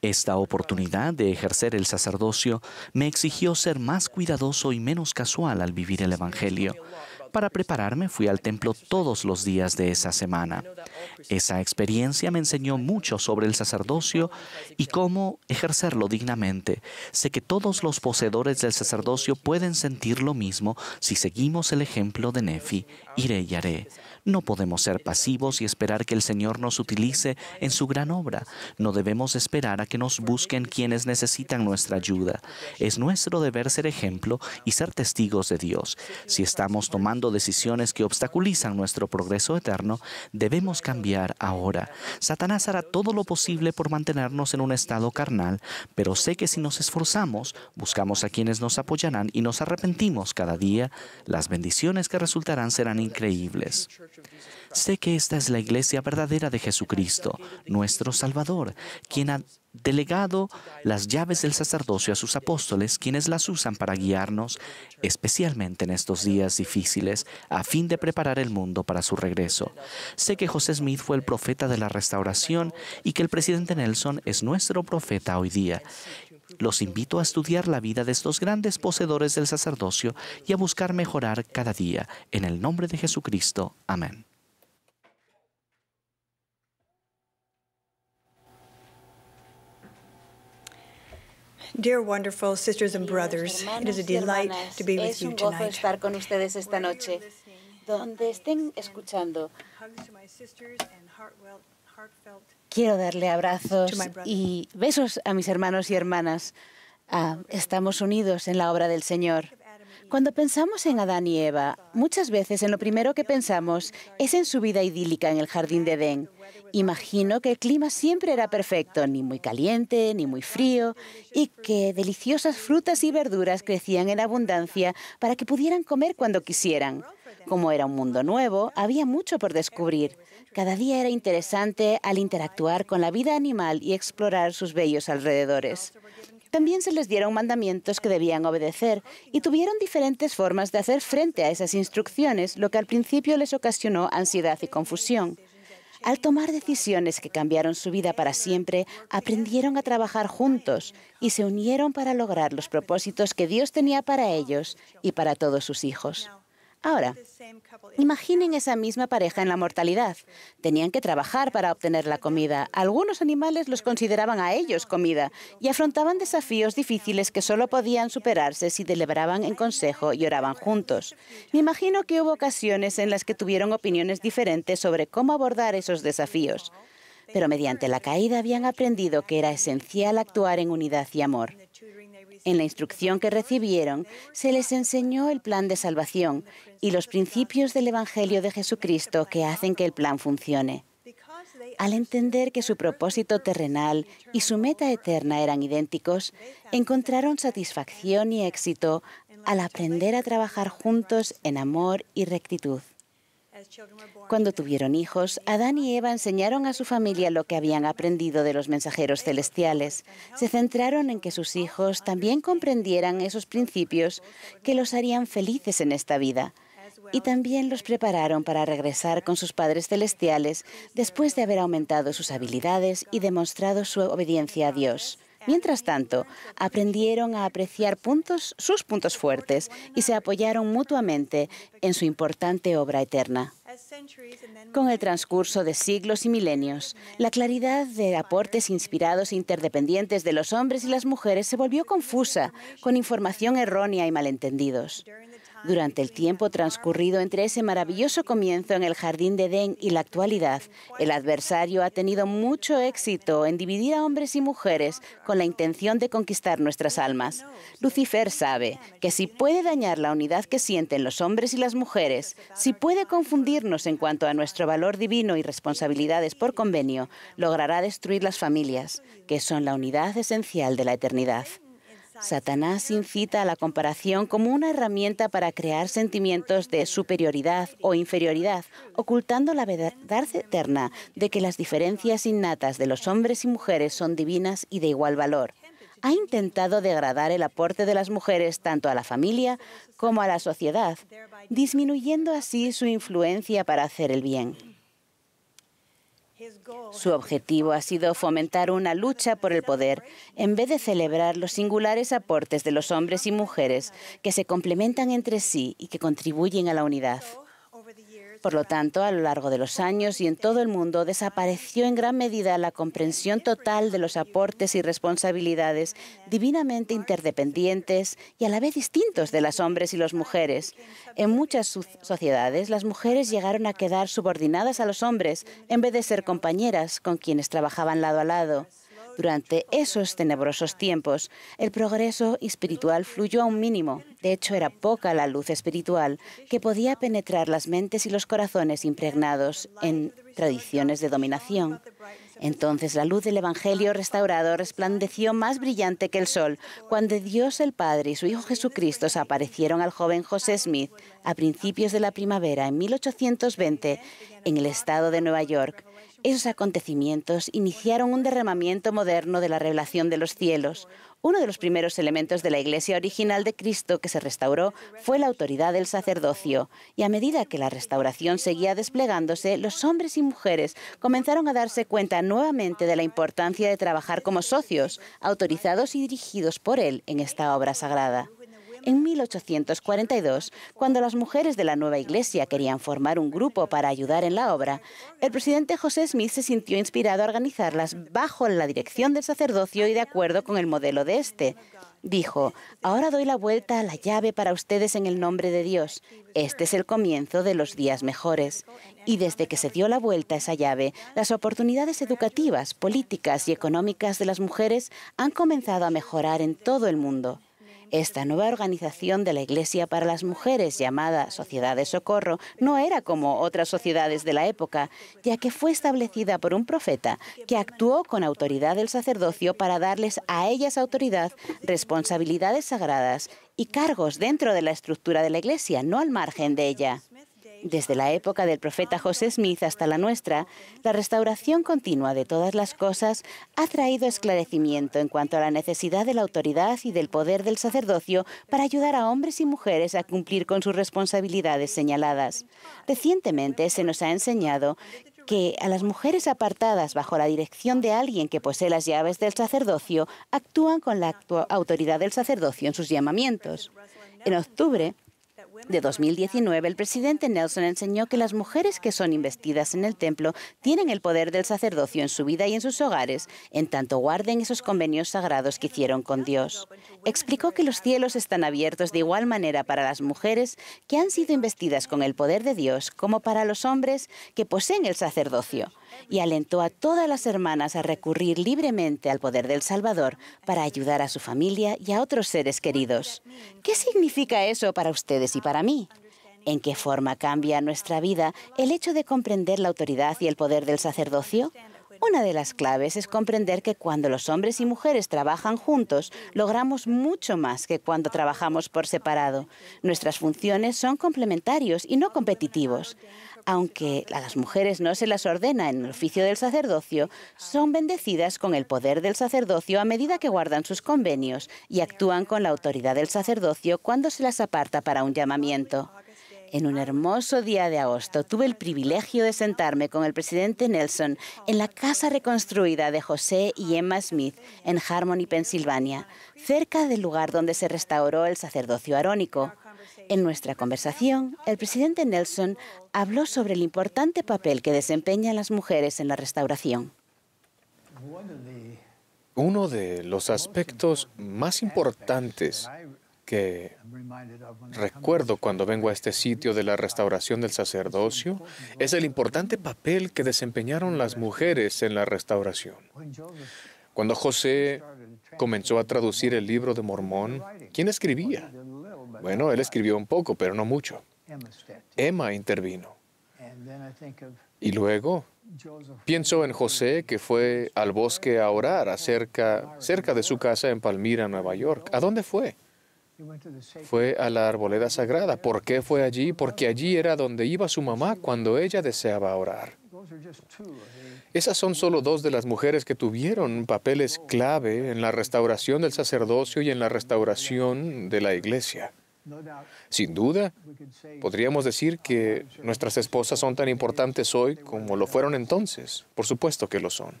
Esta oportunidad de ejercer el sacerdocio me exigió ser más cuidadoso y menos casual al vivir el Evangelio. Para prepararme fui al templo todos los días de esa semana. Esa experiencia me enseñó mucho sobre el sacerdocio y cómo ejercerlo dignamente. Sé que todos los poseedores del sacerdocio pueden sentir lo mismo si seguimos el ejemplo de Nefi, iré y haré. No podemos ser pasivos y esperar que el Señor nos utilice en su gran obra. No debemos esperar a que nos busquen quienes necesitan nuestra ayuda. Es nuestro deber ser ejemplo y ser testigos de Dios. Si estamos tomando decisiones que obstaculizan nuestro progreso eterno, debemos cambiar ahora. Satanás hará todo lo posible por mantenernos en un estado carnal, pero sé que si nos esforzamos, buscamos a quienes nos apoyarán y nos arrepentimos cada día, las bendiciones que resultarán serán increíbles. Sé que esta es la iglesia verdadera de Jesucristo, nuestro Salvador, quien ha delegado las llaves del sacerdocio a sus apóstoles, quienes las usan para guiarnos, especialmente en estos días difíciles, a fin de preparar el mundo para su regreso. Sé que José Smith fue el profeta de la restauración y que el presidente Nelson es nuestro profeta hoy día, los invito a estudiar la vida de estos grandes poseedores del sacerdocio y a buscar mejorar cada día. En el nombre de Jesucristo. Amén. Dear wonderful sisters and brothers, it is a delight to be with you tonight. estar con ustedes esta noche. Donde estén escuchando. Quiero darle abrazos y besos a mis hermanos y hermanas. Ah, estamos unidos en la obra del Señor. Cuando pensamos en Adán y Eva, muchas veces en lo primero que pensamos es en su vida idílica en el jardín de Edén. Imagino que el clima siempre era perfecto, ni muy caliente, ni muy frío, y que deliciosas frutas y verduras crecían en abundancia para que pudieran comer cuando quisieran. Como era un mundo nuevo, había mucho por descubrir. Cada día era interesante al interactuar con la vida animal y explorar sus bellos alrededores. También se les dieron mandamientos que debían obedecer y tuvieron diferentes formas de hacer frente a esas instrucciones, lo que al principio les ocasionó ansiedad y confusión. Al tomar decisiones que cambiaron su vida para siempre, aprendieron a trabajar juntos y se unieron para lograr los propósitos que Dios tenía para ellos y para todos sus hijos. Ahora, imaginen esa misma pareja en la mortalidad. Tenían que trabajar para obtener la comida. Algunos animales los consideraban a ellos comida y afrontaban desafíos difíciles que solo podían superarse si deliberaban en consejo y oraban juntos. Me imagino que hubo ocasiones en las que tuvieron opiniones diferentes sobre cómo abordar esos desafíos. Pero mediante la caída habían aprendido que era esencial actuar en unidad y amor. En la instrucción que recibieron se les enseñó el plan de salvación y los principios del Evangelio de Jesucristo que hacen que el plan funcione. Al entender que su propósito terrenal y su meta eterna eran idénticos, encontraron satisfacción y éxito al aprender a trabajar juntos en amor y rectitud. Cuando tuvieron hijos, Adán y Eva enseñaron a su familia lo que habían aprendido de los mensajeros celestiales. Se centraron en que sus hijos también comprendieran esos principios que los harían felices en esta vida. Y también los prepararon para regresar con sus padres celestiales después de haber aumentado sus habilidades y demostrado su obediencia a Dios. Mientras tanto, aprendieron a apreciar sus puntos fuertes y se apoyaron mutuamente en su importante obra eterna. Con el transcurso de siglos y milenios, la claridad de aportes inspirados e interdependientes de los hombres y las mujeres se volvió confusa, con información errónea y malentendidos. Durante el tiempo transcurrido entre ese maravilloso comienzo en el jardín de Edén y la actualidad, el adversario ha tenido mucho éxito en dividir a hombres y mujeres con la intención de conquistar nuestras almas. Lucifer sabe que si puede dañar la unidad que sienten los hombres y las mujeres, si puede confundirnos en cuanto a nuestro valor divino y responsabilidades por convenio, logrará destruir las familias, que son la unidad esencial de la eternidad. Satanás incita a la comparación como una herramienta para crear sentimientos de superioridad o inferioridad, ocultando la verdad eterna de que las diferencias innatas de los hombres y mujeres son divinas y de igual valor. Ha intentado degradar el aporte de las mujeres tanto a la familia como a la sociedad, disminuyendo así su influencia para hacer el bien. Su objetivo ha sido fomentar una lucha por el poder, en vez de celebrar los singulares aportes de los hombres y mujeres que se complementan entre sí y que contribuyen a la unidad. Por lo tanto, a lo largo de los años y en todo el mundo desapareció en gran medida la comprensión total de los aportes y responsabilidades divinamente interdependientes y a la vez distintos de los hombres y las mujeres. En muchas sociedades, las mujeres llegaron a quedar subordinadas a los hombres en vez de ser compañeras con quienes trabajaban lado a lado. Durante esos tenebrosos tiempos, el progreso espiritual fluyó a un mínimo. De hecho, era poca la luz espiritual que podía penetrar las mentes y los corazones impregnados en tradiciones de dominación. Entonces la luz del Evangelio restaurado resplandeció más brillante que el sol cuando Dios el Padre y su Hijo Jesucristo se aparecieron al joven José Smith a principios de la primavera en 1820 en el estado de Nueva York esos acontecimientos iniciaron un derramamiento moderno de la revelación de los cielos. Uno de los primeros elementos de la iglesia original de Cristo que se restauró fue la autoridad del sacerdocio, y a medida que la restauración seguía desplegándose, los hombres y mujeres comenzaron a darse cuenta nuevamente de la importancia de trabajar como socios, autorizados y dirigidos por Él en esta obra sagrada en 1842, cuando las mujeres de la nueva iglesia querían formar un grupo para ayudar en la obra, el presidente José Smith se sintió inspirado a organizarlas bajo la dirección del sacerdocio y de acuerdo con el modelo de este. Dijo, ahora doy la vuelta a la llave para ustedes en el nombre de Dios. Este es el comienzo de los días mejores. Y desde que se dio la vuelta a esa llave, las oportunidades educativas, políticas y económicas de las mujeres han comenzado a mejorar en todo el mundo. Esta nueva organización de la Iglesia para las Mujeres, llamada Sociedad de Socorro, no era como otras sociedades de la época, ya que fue establecida por un profeta que actuó con autoridad del sacerdocio para darles a ellas autoridad, responsabilidades sagradas y cargos dentro de la estructura de la Iglesia, no al margen de ella. Desde la época del profeta José Smith hasta la nuestra, la restauración continua de todas las cosas ha traído esclarecimiento en cuanto a la necesidad de la autoridad y del poder del sacerdocio para ayudar a hombres y mujeres a cumplir con sus responsabilidades señaladas. Recientemente se nos ha enseñado que a las mujeres apartadas bajo la dirección de alguien que posee las llaves del sacerdocio actúan con la autoridad del sacerdocio en sus llamamientos. En octubre, de 2019, el presidente Nelson enseñó que las mujeres que son investidas en el templo tienen el poder del sacerdocio en su vida y en sus hogares, en tanto guarden esos convenios sagrados que hicieron con Dios. Explicó que los cielos están abiertos de igual manera para las mujeres que han sido investidas con el poder de Dios como para los hombres que poseen el sacerdocio y alentó a todas las hermanas a recurrir libremente al poder del Salvador para ayudar a su familia y a otros seres queridos. ¿Qué significa eso para ustedes y para mí? ¿En qué forma cambia nuestra vida el hecho de comprender la autoridad y el poder del sacerdocio? Una de las claves es comprender que cuando los hombres y mujeres trabajan juntos, logramos mucho más que cuando trabajamos por separado. Nuestras funciones son complementarios y no competitivos. Aunque a las mujeres no se las ordena en el oficio del sacerdocio, son bendecidas con el poder del sacerdocio a medida que guardan sus convenios y actúan con la autoridad del sacerdocio cuando se las aparta para un llamamiento. En un hermoso día de agosto tuve el privilegio de sentarme con el presidente Nelson en la casa reconstruida de José y Emma Smith en Harmony, Pensilvania, cerca del lugar donde se restauró el sacerdocio arónico. En nuestra conversación, el presidente Nelson habló sobre el importante papel que desempeñan las mujeres en la restauración. Uno de los aspectos más importantes que recuerdo cuando vengo a este sitio de la restauración del sacerdocio es el importante papel que desempeñaron las mujeres en la restauración. Cuando José comenzó a traducir el libro de Mormón, ¿quién escribía? Bueno, él escribió un poco, pero no mucho. Emma intervino. Y luego pienso en José que fue al bosque a orar cerca de su casa en Palmira, Nueva York. ¿A dónde fue? Fue a la arboleda sagrada. ¿Por qué fue allí? Porque allí era donde iba su mamá cuando ella deseaba orar. Esas son solo dos de las mujeres que tuvieron papeles clave en la restauración del sacerdocio y en la restauración de la iglesia. Sin duda, podríamos decir que nuestras esposas son tan importantes hoy como lo fueron entonces. Por supuesto que lo son.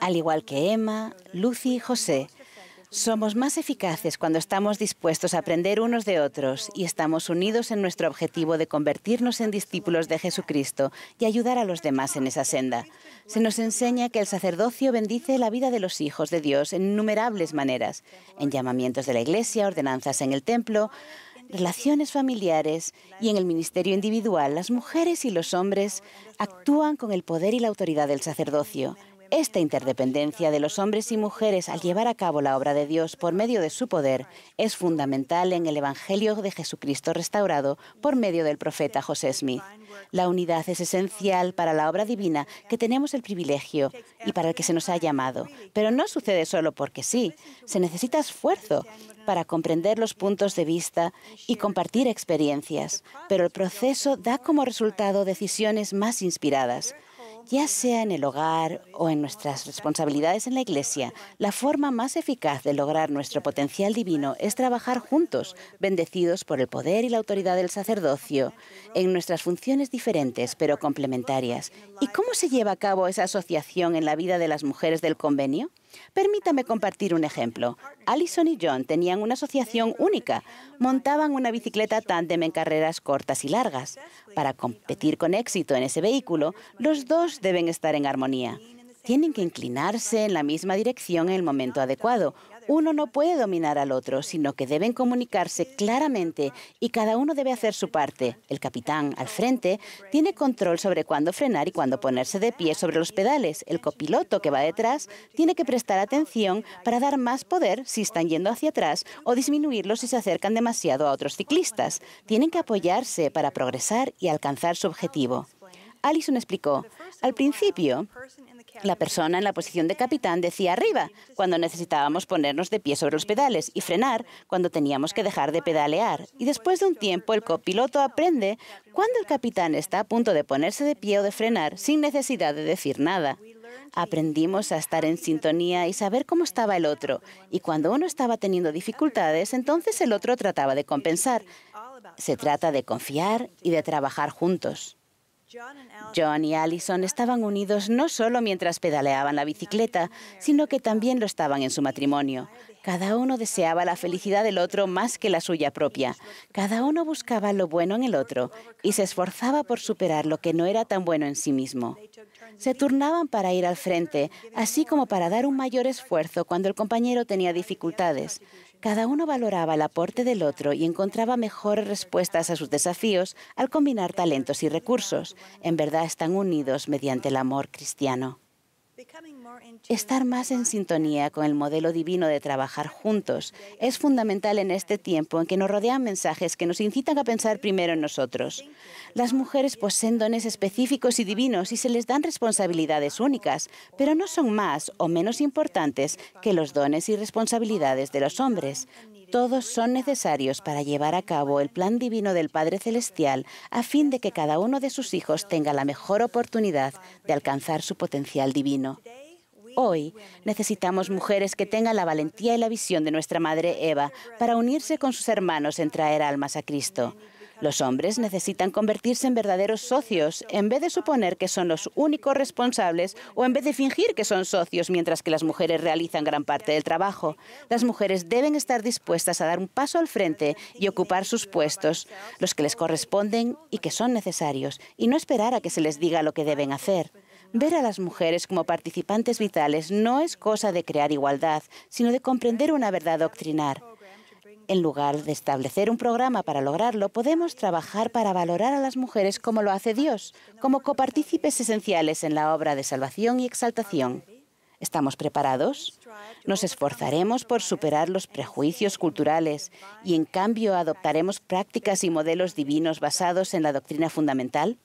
Al igual que Emma, Lucy y José, somos más eficaces cuando estamos dispuestos a aprender unos de otros y estamos unidos en nuestro objetivo de convertirnos en discípulos de Jesucristo y ayudar a los demás en esa senda. Se nos enseña que el sacerdocio bendice la vida de los hijos de Dios en innumerables maneras, en llamamientos de la iglesia, ordenanzas en el templo, relaciones familiares y en el ministerio individual, las mujeres y los hombres actúan con el poder y la autoridad del sacerdocio. Esta interdependencia de los hombres y mujeres al llevar a cabo la obra de Dios por medio de su poder es fundamental en el Evangelio de Jesucristo restaurado por medio del profeta José Smith. La unidad es esencial para la obra divina que tenemos el privilegio y para el que se nos ha llamado, pero no sucede solo porque sí, se necesita esfuerzo para comprender los puntos de vista y compartir experiencias, pero el proceso da como resultado decisiones más inspiradas, ya sea en el hogar o en nuestras responsabilidades en la iglesia, la forma más eficaz de lograr nuestro potencial divino es trabajar juntos, bendecidos por el poder y la autoridad del sacerdocio, en nuestras funciones diferentes pero complementarias. ¿Y cómo se lleva a cabo esa asociación en la vida de las mujeres del convenio? Permítame compartir un ejemplo. Allison y John tenían una asociación única. Montaban una bicicleta tándem en carreras cortas y largas. Para competir con éxito en ese vehículo, los dos deben estar en armonía. Tienen que inclinarse en la misma dirección en el momento adecuado, uno no puede dominar al otro, sino que deben comunicarse claramente y cada uno debe hacer su parte. El capitán, al frente, tiene control sobre cuándo frenar y cuándo ponerse de pie sobre los pedales. El copiloto, que va detrás, tiene que prestar atención para dar más poder si están yendo hacia atrás o disminuirlo si se acercan demasiado a otros ciclistas. Tienen que apoyarse para progresar y alcanzar su objetivo. Allison explicó, al principio, la persona en la posición de capitán decía arriba cuando necesitábamos ponernos de pie sobre los pedales y frenar cuando teníamos que dejar de pedalear. Y después de un tiempo el copiloto aprende cuando el capitán está a punto de ponerse de pie o de frenar sin necesidad de decir nada. Aprendimos a estar en sintonía y saber cómo estaba el otro. Y cuando uno estaba teniendo dificultades, entonces el otro trataba de compensar. Se trata de confiar y de trabajar juntos. John y Allison estaban unidos no solo mientras pedaleaban la bicicleta, sino que también lo estaban en su matrimonio. Cada uno deseaba la felicidad del otro más que la suya propia. Cada uno buscaba lo bueno en el otro y se esforzaba por superar lo que no era tan bueno en sí mismo. Se turnaban para ir al frente, así como para dar un mayor esfuerzo cuando el compañero tenía dificultades. Cada uno valoraba el aporte del otro y encontraba mejores respuestas a sus desafíos al combinar talentos y recursos. En verdad están unidos mediante el amor cristiano. Estar más en sintonía con el modelo divino de trabajar juntos es fundamental en este tiempo en que nos rodean mensajes que nos incitan a pensar primero en nosotros. Las mujeres poseen dones específicos y divinos y se les dan responsabilidades únicas, pero no son más o menos importantes que los dones y responsabilidades de los hombres. Todos son necesarios para llevar a cabo el plan divino del Padre Celestial a fin de que cada uno de sus hijos tenga la mejor oportunidad de alcanzar su potencial divino. Hoy necesitamos mujeres que tengan la valentía y la visión de nuestra Madre Eva para unirse con sus hermanos en traer almas a Cristo. Los hombres necesitan convertirse en verdaderos socios, en vez de suponer que son los únicos responsables o en vez de fingir que son socios mientras que las mujeres realizan gran parte del trabajo. Las mujeres deben estar dispuestas a dar un paso al frente y ocupar sus puestos, los que les corresponden y que son necesarios, y no esperar a que se les diga lo que deben hacer. Ver a las mujeres como participantes vitales no es cosa de crear igualdad, sino de comprender una verdad doctrinar. En lugar de establecer un programa para lograrlo, podemos trabajar para valorar a las mujeres como lo hace Dios, como copartícipes esenciales en la obra de salvación y exaltación. ¿Estamos preparados? Nos esforzaremos por superar los prejuicios culturales y en cambio adoptaremos prácticas y modelos divinos basados en la doctrina fundamental.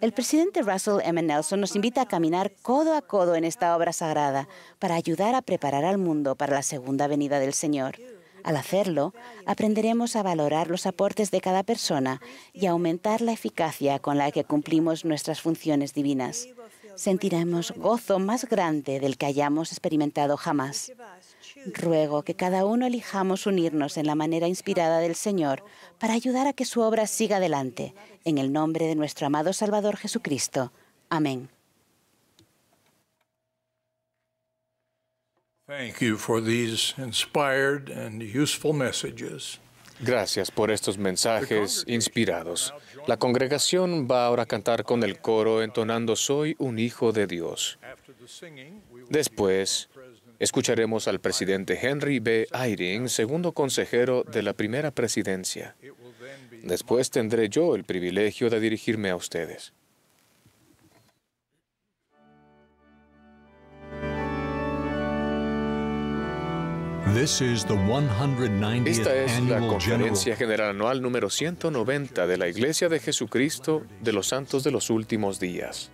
El presidente Russell M. Nelson nos invita a caminar codo a codo en esta obra sagrada para ayudar a preparar al mundo para la segunda venida del Señor. Al hacerlo, aprenderemos a valorar los aportes de cada persona y aumentar la eficacia con la que cumplimos nuestras funciones divinas. Sentiremos gozo más grande del que hayamos experimentado jamás. Ruego que cada uno elijamos unirnos en la manera inspirada del Señor para ayudar a que su obra siga adelante, en el nombre de nuestro amado Salvador Jesucristo. Amén. Gracias por estos mensajes inspirados. La congregación va ahora a cantar con el coro entonando Soy un hijo de Dios. Después, escucharemos al presidente Henry B. Eyring, segundo consejero de la primera presidencia. Después tendré yo el privilegio de dirigirme a ustedes. Esta es la Conferencia General Anual número 190 de la Iglesia de Jesucristo de los Santos de los Últimos Días.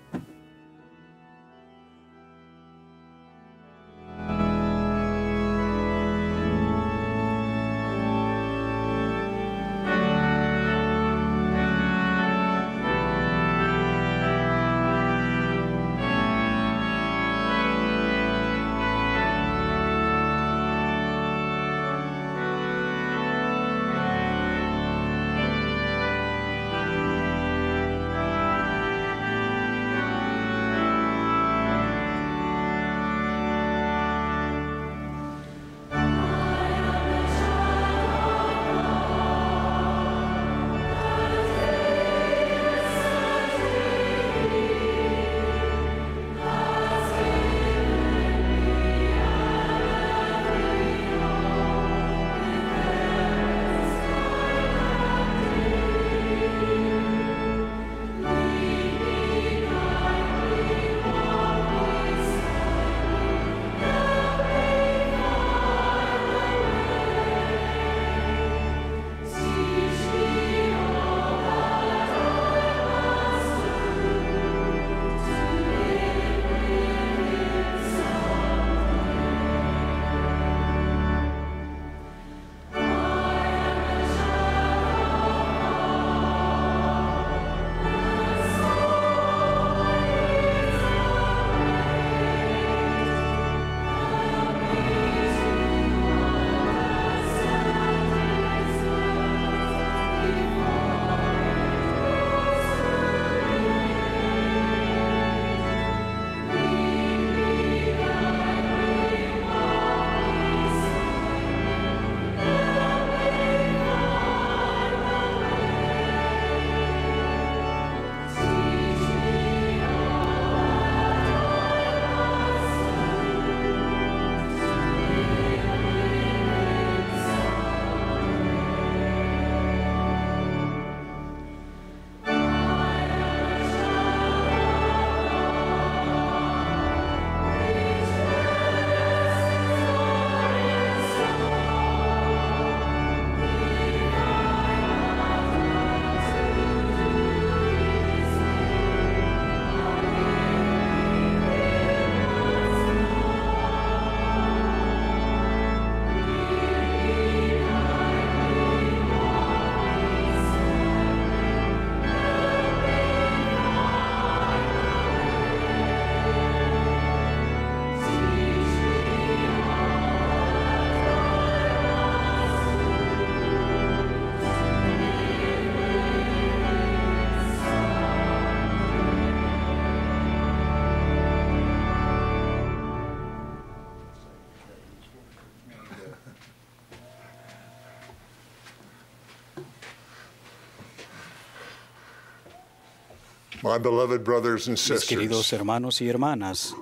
Mis queridos hermanos y hermanas,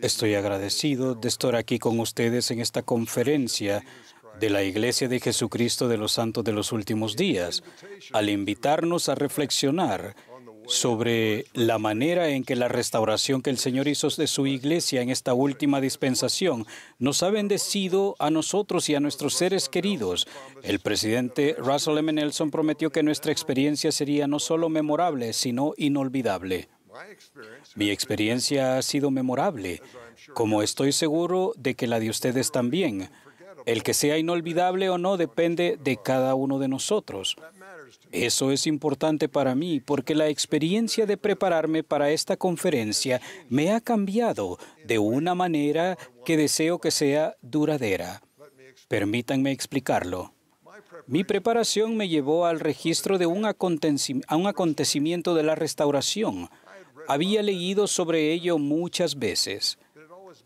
estoy agradecido de estar aquí con ustedes en esta conferencia de la Iglesia de Jesucristo de los Santos de los Últimos Días, al invitarnos a reflexionar sobre la manera en que la restauración que el Señor hizo de su iglesia en esta última dispensación nos ha bendecido a nosotros y a nuestros seres queridos. El presidente Russell M. Nelson prometió que nuestra experiencia sería no solo memorable, sino inolvidable. Mi experiencia ha sido memorable, como estoy seguro de que la de ustedes también. El que sea inolvidable o no depende de cada uno de nosotros. Eso es importante para mí porque la experiencia de prepararme para esta conferencia me ha cambiado de una manera que deseo que sea duradera. Permítanme explicarlo. Mi preparación me llevó al registro de un acontecimiento de la restauración. Había leído sobre ello muchas veces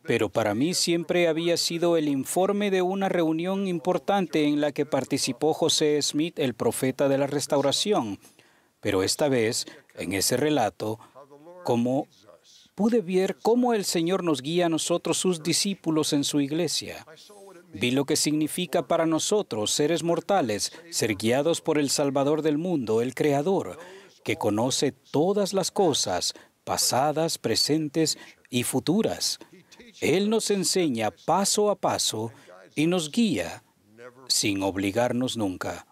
pero para mí siempre había sido el informe de una reunión importante en la que participó José Smith, el profeta de la restauración. Pero esta vez, en ese relato, como pude ver cómo el Señor nos guía a nosotros, sus discípulos, en su iglesia. Vi lo que significa para nosotros, seres mortales, ser guiados por el Salvador del mundo, el Creador, que conoce todas las cosas, pasadas, presentes y futuras. Él nos enseña paso a paso y nos guía sin obligarnos nunca.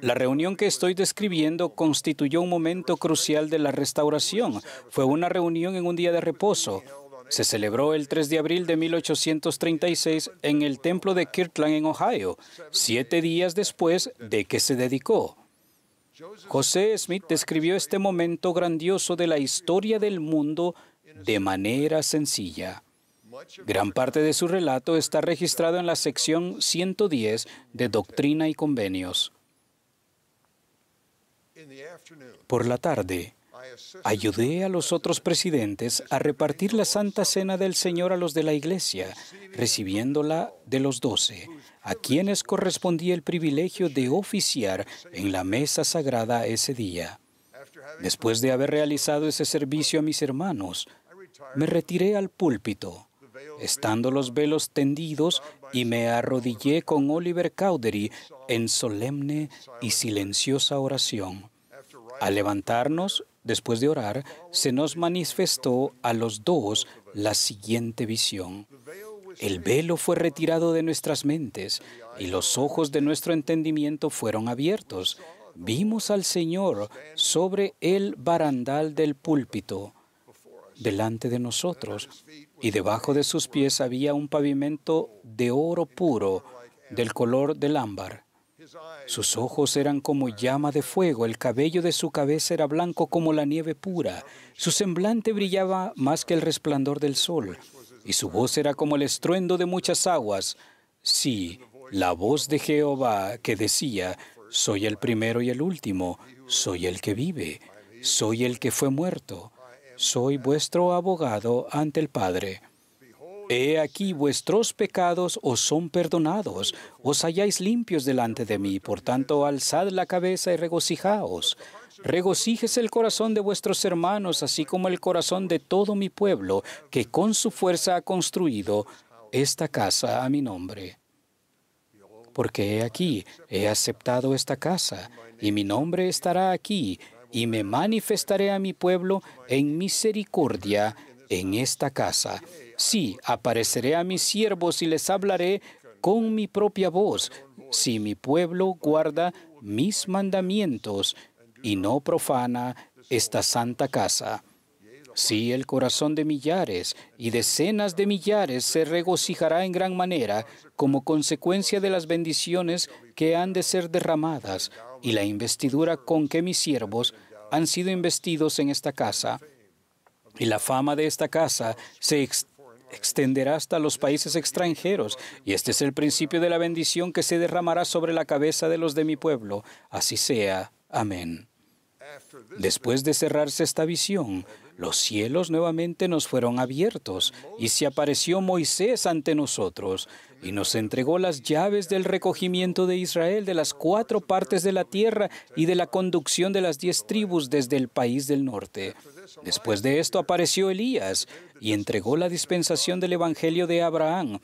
La reunión que estoy describiendo constituyó un momento crucial de la restauración. Fue una reunión en un día de reposo. Se celebró el 3 de abril de 1836 en el templo de Kirtland en Ohio, siete días después de que se dedicó. José Smith describió este momento grandioso de la historia del mundo de manera sencilla. Gran parte de su relato está registrado en la sección 110 de Doctrina y Convenios. Por la tarde, ayudé a los otros presidentes a repartir la Santa Cena del Señor a los de la Iglesia, recibiéndola de los doce, a quienes correspondía el privilegio de oficiar en la mesa sagrada ese día. Después de haber realizado ese servicio a mis hermanos, me retiré al púlpito estando los velos tendidos, y me arrodillé con Oliver Cowdery en solemne y silenciosa oración. Al levantarnos, después de orar, se nos manifestó a los dos la siguiente visión. El velo fue retirado de nuestras mentes y los ojos de nuestro entendimiento fueron abiertos. Vimos al Señor sobre el barandal del púlpito delante de nosotros, y debajo de sus pies había un pavimento de oro puro, del color del ámbar. Sus ojos eran como llama de fuego, el cabello de su cabeza era blanco como la nieve pura, su semblante brillaba más que el resplandor del sol, y su voz era como el estruendo de muchas aguas. Sí, la voz de Jehová que decía, soy el primero y el último, soy el que vive, soy el que fue muerto soy vuestro abogado ante el Padre. He aquí vuestros pecados os son perdonados, os halláis limpios delante de mí, por tanto alzad la cabeza y regocijaos. Regocíjese el corazón de vuestros hermanos, así como el corazón de todo mi pueblo, que con su fuerza ha construido esta casa a mi nombre. Porque he aquí, he aceptado esta casa, y mi nombre estará aquí, y me manifestaré a mi pueblo en misericordia en esta casa. Sí, apareceré a mis siervos y les hablaré con mi propia voz, si mi pueblo guarda mis mandamientos y no profana esta santa casa. Si el corazón de millares y decenas de millares se regocijará en gran manera como consecuencia de las bendiciones que han de ser derramadas y la investidura con que mis siervos han sido investidos en esta casa y la fama de esta casa se extenderá hasta los países extranjeros y este es el principio de la bendición que se derramará sobre la cabeza de los de mi pueblo. Así sea. Amén. Después de cerrarse esta visión, los cielos nuevamente nos fueron abiertos y se apareció Moisés ante nosotros y nos entregó las llaves del recogimiento de Israel de las cuatro partes de la tierra y de la conducción de las diez tribus desde el país del norte. Después de esto apareció Elías y entregó la dispensación del Evangelio de Abraham,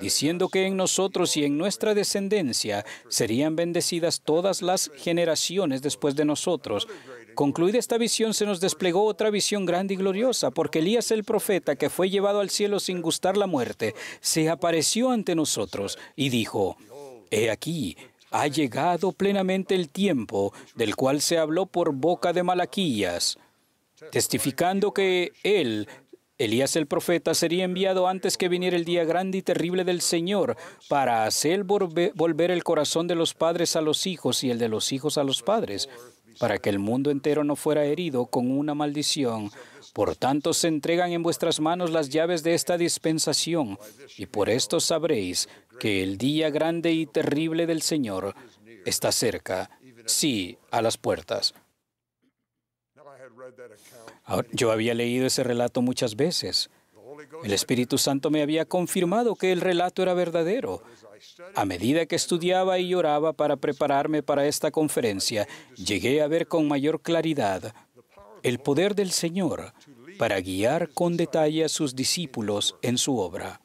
diciendo que en nosotros y en nuestra descendencia serían bendecidas todas las generaciones después de nosotros, Concluida esta visión, se nos desplegó otra visión grande y gloriosa, porque Elías el profeta, que fue llevado al cielo sin gustar la muerte, se apareció ante nosotros y dijo, He aquí, ha llegado plenamente el tiempo del cual se habló por boca de Malaquías, testificando que él, Elías el profeta, sería enviado antes que viniera el día grande y terrible del Señor para hacer volver el corazón de los padres a los hijos y el de los hijos a los padres para que el mundo entero no fuera herido con una maldición. Por tanto, se entregan en vuestras manos las llaves de esta dispensación, y por esto sabréis que el día grande y terrible del Señor está cerca, sí, a las puertas. yo había leído ese relato muchas veces. El Espíritu Santo me había confirmado que el relato era verdadero. A medida que estudiaba y lloraba para prepararme para esta conferencia, llegué a ver con mayor claridad el poder del Señor para guiar con detalle a sus discípulos en su obra.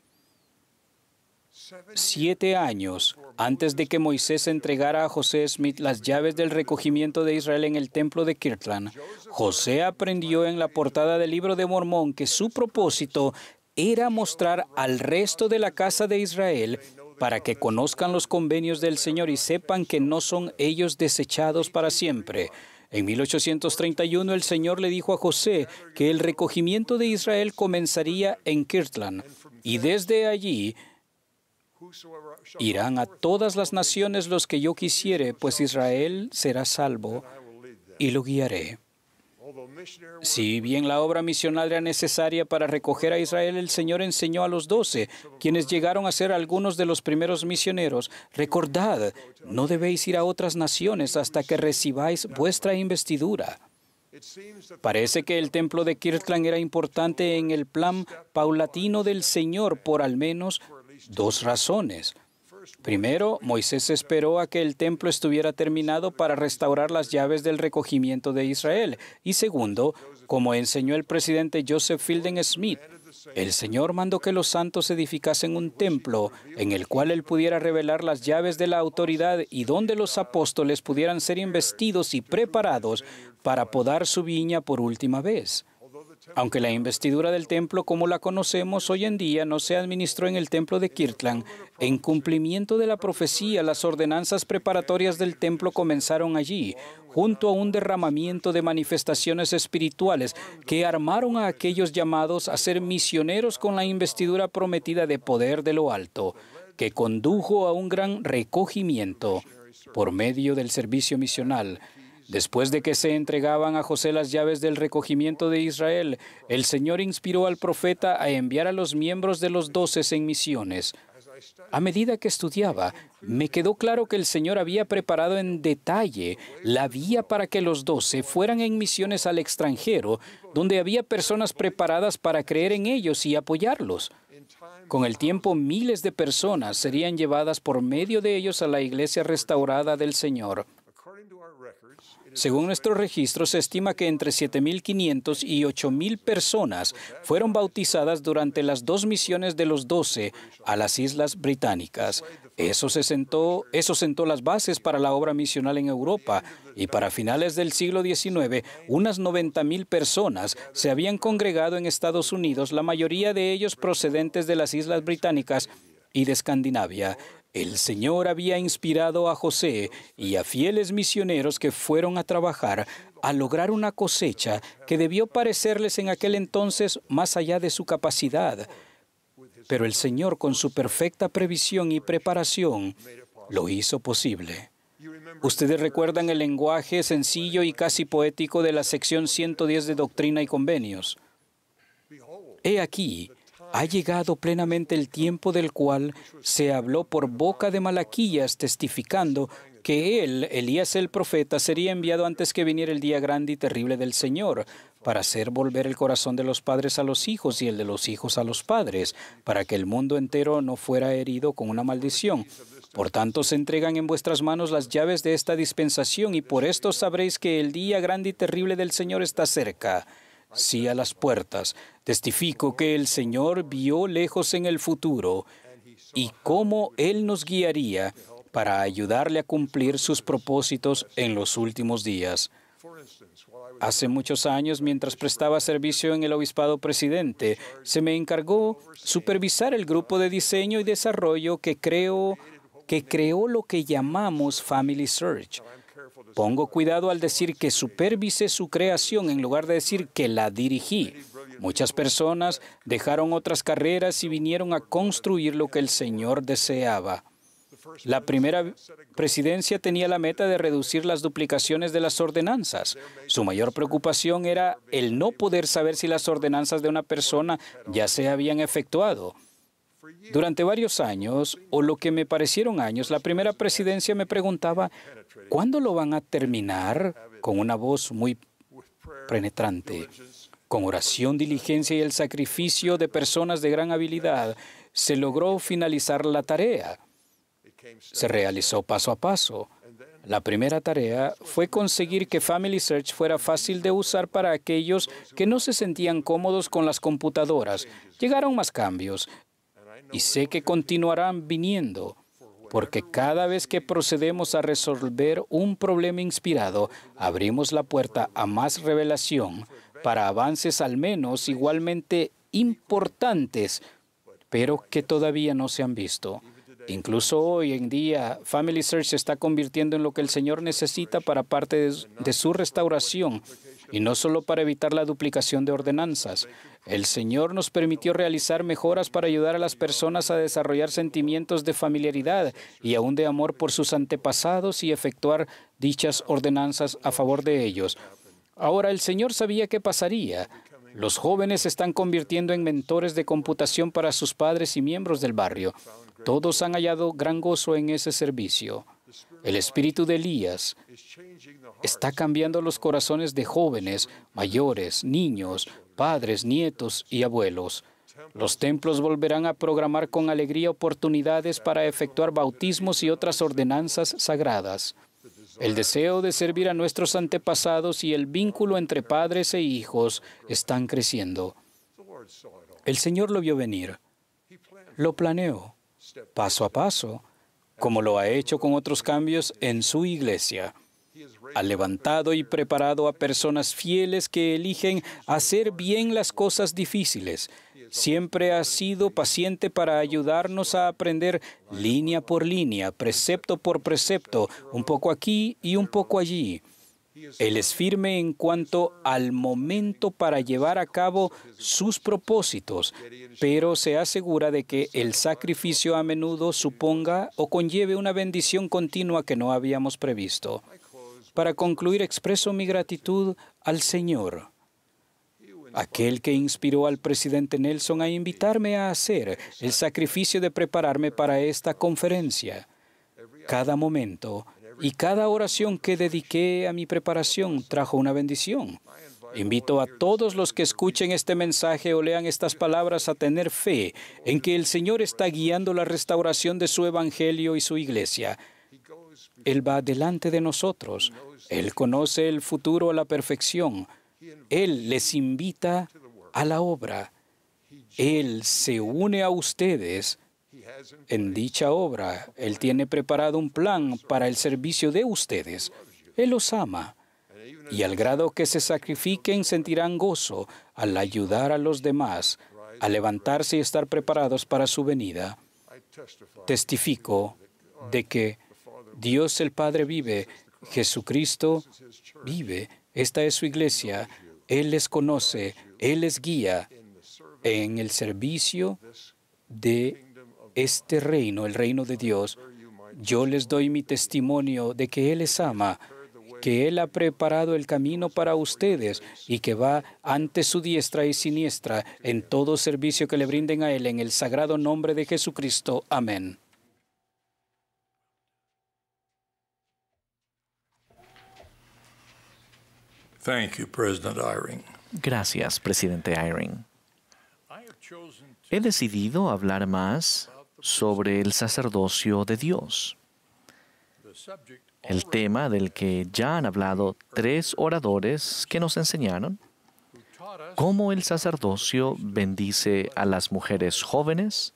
Siete años antes de que Moisés entregara a José Smith las llaves del recogimiento de Israel en el templo de Kirtland, José aprendió en la portada del libro de Mormón que su propósito era mostrar al resto de la casa de Israel para que conozcan los convenios del Señor y sepan que no son ellos desechados para siempre. En 1831 el Señor le dijo a José que el recogimiento de Israel comenzaría en Kirtland y desde allí irán a todas las naciones los que yo quisiere, pues Israel será salvo y lo guiaré. Si bien la obra misional era necesaria para recoger a Israel, el Señor enseñó a los doce, quienes llegaron a ser algunos de los primeros misioneros, recordad, no debéis ir a otras naciones hasta que recibáis vuestra investidura. Parece que el templo de Kirtland era importante en el plan paulatino del Señor por al menos dos razones. Primero, Moisés esperó a que el templo estuviera terminado para restaurar las llaves del recogimiento de Israel. Y segundo, como enseñó el presidente Joseph Fielding Smith, el Señor mandó que los santos edificasen un templo en el cual Él pudiera revelar las llaves de la autoridad y donde los apóstoles pudieran ser investidos y preparados para podar su viña por última vez. Aunque la investidura del templo como la conocemos hoy en día no se administró en el templo de Kirtland, en cumplimiento de la profecía las ordenanzas preparatorias del templo comenzaron allí, junto a un derramamiento de manifestaciones espirituales que armaron a aquellos llamados a ser misioneros con la investidura prometida de poder de lo alto, que condujo a un gran recogimiento por medio del servicio misional Después de que se entregaban a José las llaves del recogimiento de Israel, el Señor inspiró al profeta a enviar a los miembros de los doces en misiones. A medida que estudiaba, me quedó claro que el Señor había preparado en detalle la vía para que los doce fueran en misiones al extranjero, donde había personas preparadas para creer en ellos y apoyarlos. Con el tiempo, miles de personas serían llevadas por medio de ellos a la iglesia restaurada del Señor. Según nuestros registros, se estima que entre 7.500 y 8.000 personas fueron bautizadas durante las dos misiones de los 12 a las Islas Británicas. Eso, sentó, eso sentó las bases para la obra misional en Europa y para finales del siglo XIX, unas 90.000 personas se habían congregado en Estados Unidos, la mayoría de ellos procedentes de las Islas Británicas y de Escandinavia. El Señor había inspirado a José y a fieles misioneros que fueron a trabajar a lograr una cosecha que debió parecerles en aquel entonces más allá de su capacidad. Pero el Señor, con su perfecta previsión y preparación, lo hizo posible. Ustedes recuerdan el lenguaje sencillo y casi poético de la sección 110 de Doctrina y Convenios. He aquí, ha llegado plenamente el tiempo del cual se habló por boca de Malaquías, testificando que él, Elías el profeta, sería enviado antes que viniera el día grande y terrible del Señor, para hacer volver el corazón de los padres a los hijos y el de los hijos a los padres, para que el mundo entero no fuera herido con una maldición. Por tanto, se entregan en vuestras manos las llaves de esta dispensación, y por esto sabréis que el día grande y terrible del Señor está cerca sí a las puertas. Testifico que el Señor vio lejos en el futuro y cómo Él nos guiaría para ayudarle a cumplir sus propósitos en los últimos días. Hace muchos años, mientras prestaba servicio en el obispado presidente, se me encargó supervisar el grupo de diseño y desarrollo que, creo, que creó lo que llamamos Family Search. Pongo cuidado al decir que supervisé su creación en lugar de decir que la dirigí. Muchas personas dejaron otras carreras y vinieron a construir lo que el Señor deseaba. La primera presidencia tenía la meta de reducir las duplicaciones de las ordenanzas. Su mayor preocupación era el no poder saber si las ordenanzas de una persona ya se habían efectuado. Durante varios años, o lo que me parecieron años, la primera presidencia me preguntaba, ¿cuándo lo van a terminar? Con una voz muy penetrante, con oración, diligencia y el sacrificio de personas de gran habilidad, se logró finalizar la tarea. Se realizó paso a paso. La primera tarea fue conseguir que Family Search fuera fácil de usar para aquellos que no se sentían cómodos con las computadoras. Llegaron más cambios, y sé que continuarán viniendo, porque cada vez que procedemos a resolver un problema inspirado, abrimos la puerta a más revelación para avances al menos igualmente importantes, pero que todavía no se han visto. Incluso hoy en día, Family Search se está convirtiendo en lo que el Señor necesita para parte de, su restauración, y no solo para evitar la duplicación de ordenanzas, el Señor nos permitió realizar mejoras para ayudar a las personas a desarrollar sentimientos de familiaridad y aún de amor por sus antepasados y efectuar dichas ordenanzas a favor de ellos. Ahora el Señor sabía qué pasaría. Los jóvenes se están convirtiendo en mentores de computación para sus padres y miembros del barrio. Todos han hallado gran gozo en ese servicio. El espíritu de Elías está cambiando los corazones de jóvenes, mayores, niños, padres, nietos y abuelos. Los templos volverán a programar con alegría oportunidades para efectuar bautismos y otras ordenanzas sagradas. El deseo de servir a nuestros antepasados y el vínculo entre padres e hijos están creciendo. El Señor lo vio venir. Lo planeó, paso a paso, como lo ha hecho con otros cambios en su iglesia ha levantado y preparado a personas fieles que eligen hacer bien las cosas difíciles. Siempre ha sido paciente para ayudarnos a aprender línea por línea, precepto por precepto, un poco aquí y un poco allí. Él es firme en cuanto al momento para llevar a cabo sus propósitos, pero se asegura de que el sacrificio a menudo suponga o conlleve una bendición continua que no habíamos previsto. Para concluir, expreso mi gratitud al Señor, aquel que inspiró al presidente Nelson a invitarme a hacer el sacrificio de prepararme para esta conferencia. Cada momento y cada oración que dediqué a mi preparación trajo una bendición. Invito a todos los que escuchen este mensaje o lean estas palabras a tener fe en que el Señor está guiando la restauración de su evangelio y su iglesia. Él va delante de nosotros. Él conoce el futuro a la perfección. Él les invita a la obra. Él se une a ustedes en dicha obra. Él tiene preparado un plan para el servicio de ustedes. Él los ama. Y al grado que se sacrifiquen sentirán gozo al ayudar a los demás a levantarse y estar preparados para su venida. Testifico de que Dios el Padre vive, Jesucristo vive, esta es su iglesia, Él les conoce, Él les guía en el servicio de este reino, el reino de Dios. Yo les doy mi testimonio de que Él les ama, que Él ha preparado el camino para ustedes y que va ante su diestra y siniestra en todo servicio que le brinden a Él en el sagrado nombre de Jesucristo. Amén. Gracias, presidente Iring. He decidido hablar más sobre el sacerdocio de Dios, el tema del que ya han hablado tres oradores que nos enseñaron cómo el sacerdocio bendice a las mujeres jóvenes,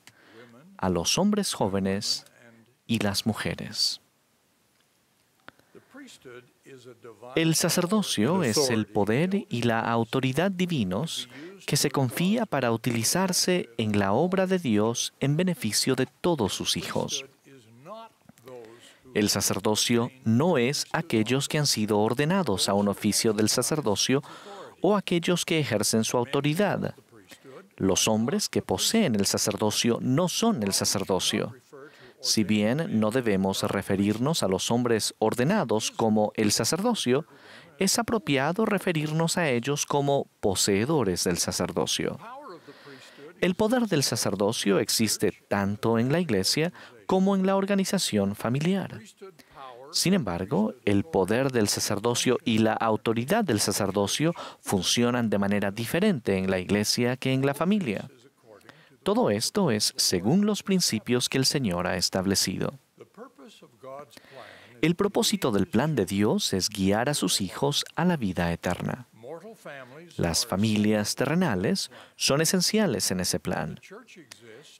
a los hombres jóvenes y las mujeres. El sacerdocio es el poder y la autoridad divinos que se confía para utilizarse en la obra de Dios en beneficio de todos sus hijos. El sacerdocio no es aquellos que han sido ordenados a un oficio del sacerdocio o aquellos que ejercen su autoridad. Los hombres que poseen el sacerdocio no son el sacerdocio. Si bien no debemos referirnos a los hombres ordenados como el sacerdocio, es apropiado referirnos a ellos como poseedores del sacerdocio. El poder del sacerdocio existe tanto en la iglesia como en la organización familiar. Sin embargo, el poder del sacerdocio y la autoridad del sacerdocio funcionan de manera diferente en la iglesia que en la familia. Todo esto es según los principios que el Señor ha establecido. El propósito del plan de Dios es guiar a sus hijos a la vida eterna. Las familias terrenales son esenciales en ese plan.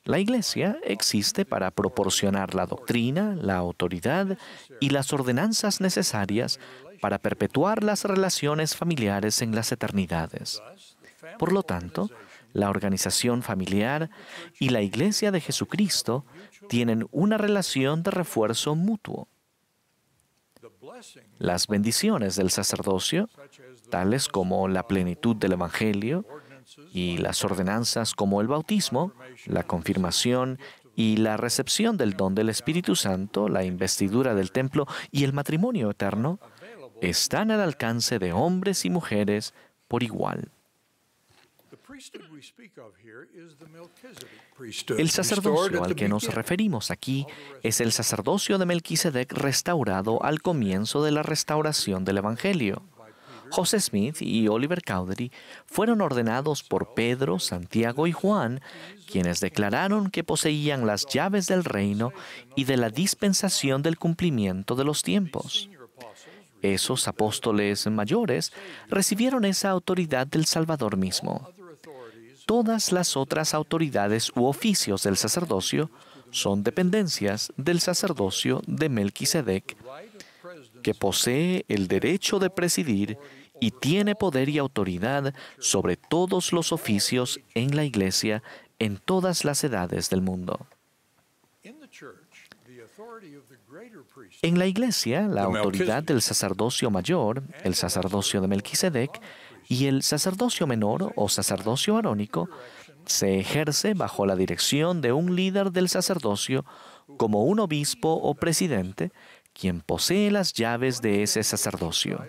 La Iglesia existe para proporcionar la doctrina, la autoridad y las ordenanzas necesarias para perpetuar las relaciones familiares en las eternidades. Por lo tanto, la organización familiar y la Iglesia de Jesucristo tienen una relación de refuerzo mutuo. Las bendiciones del sacerdocio, tales como la plenitud del Evangelio y las ordenanzas como el bautismo, la confirmación y la recepción del don del Espíritu Santo, la investidura del templo y el matrimonio eterno, están al alcance de hombres y mujeres por igual. El sacerdocio al que nos referimos aquí es el sacerdocio de Melquisedec restaurado al comienzo de la restauración del Evangelio. José Smith y Oliver Cowdery fueron ordenados por Pedro, Santiago y Juan, quienes declararon que poseían las llaves del reino y de la dispensación del cumplimiento de los tiempos. Esos apóstoles mayores recibieron esa autoridad del Salvador mismo. Todas las otras autoridades u oficios del sacerdocio son dependencias del sacerdocio de Melquisedec, que posee el derecho de presidir y tiene poder y autoridad sobre todos los oficios en la Iglesia en todas las edades del mundo. En la Iglesia, la autoridad del sacerdocio mayor, el sacerdocio de Melquisedec, y el sacerdocio menor o sacerdocio arónico se ejerce bajo la dirección de un líder del sacerdocio como un obispo o presidente, quien posee las llaves de ese sacerdocio.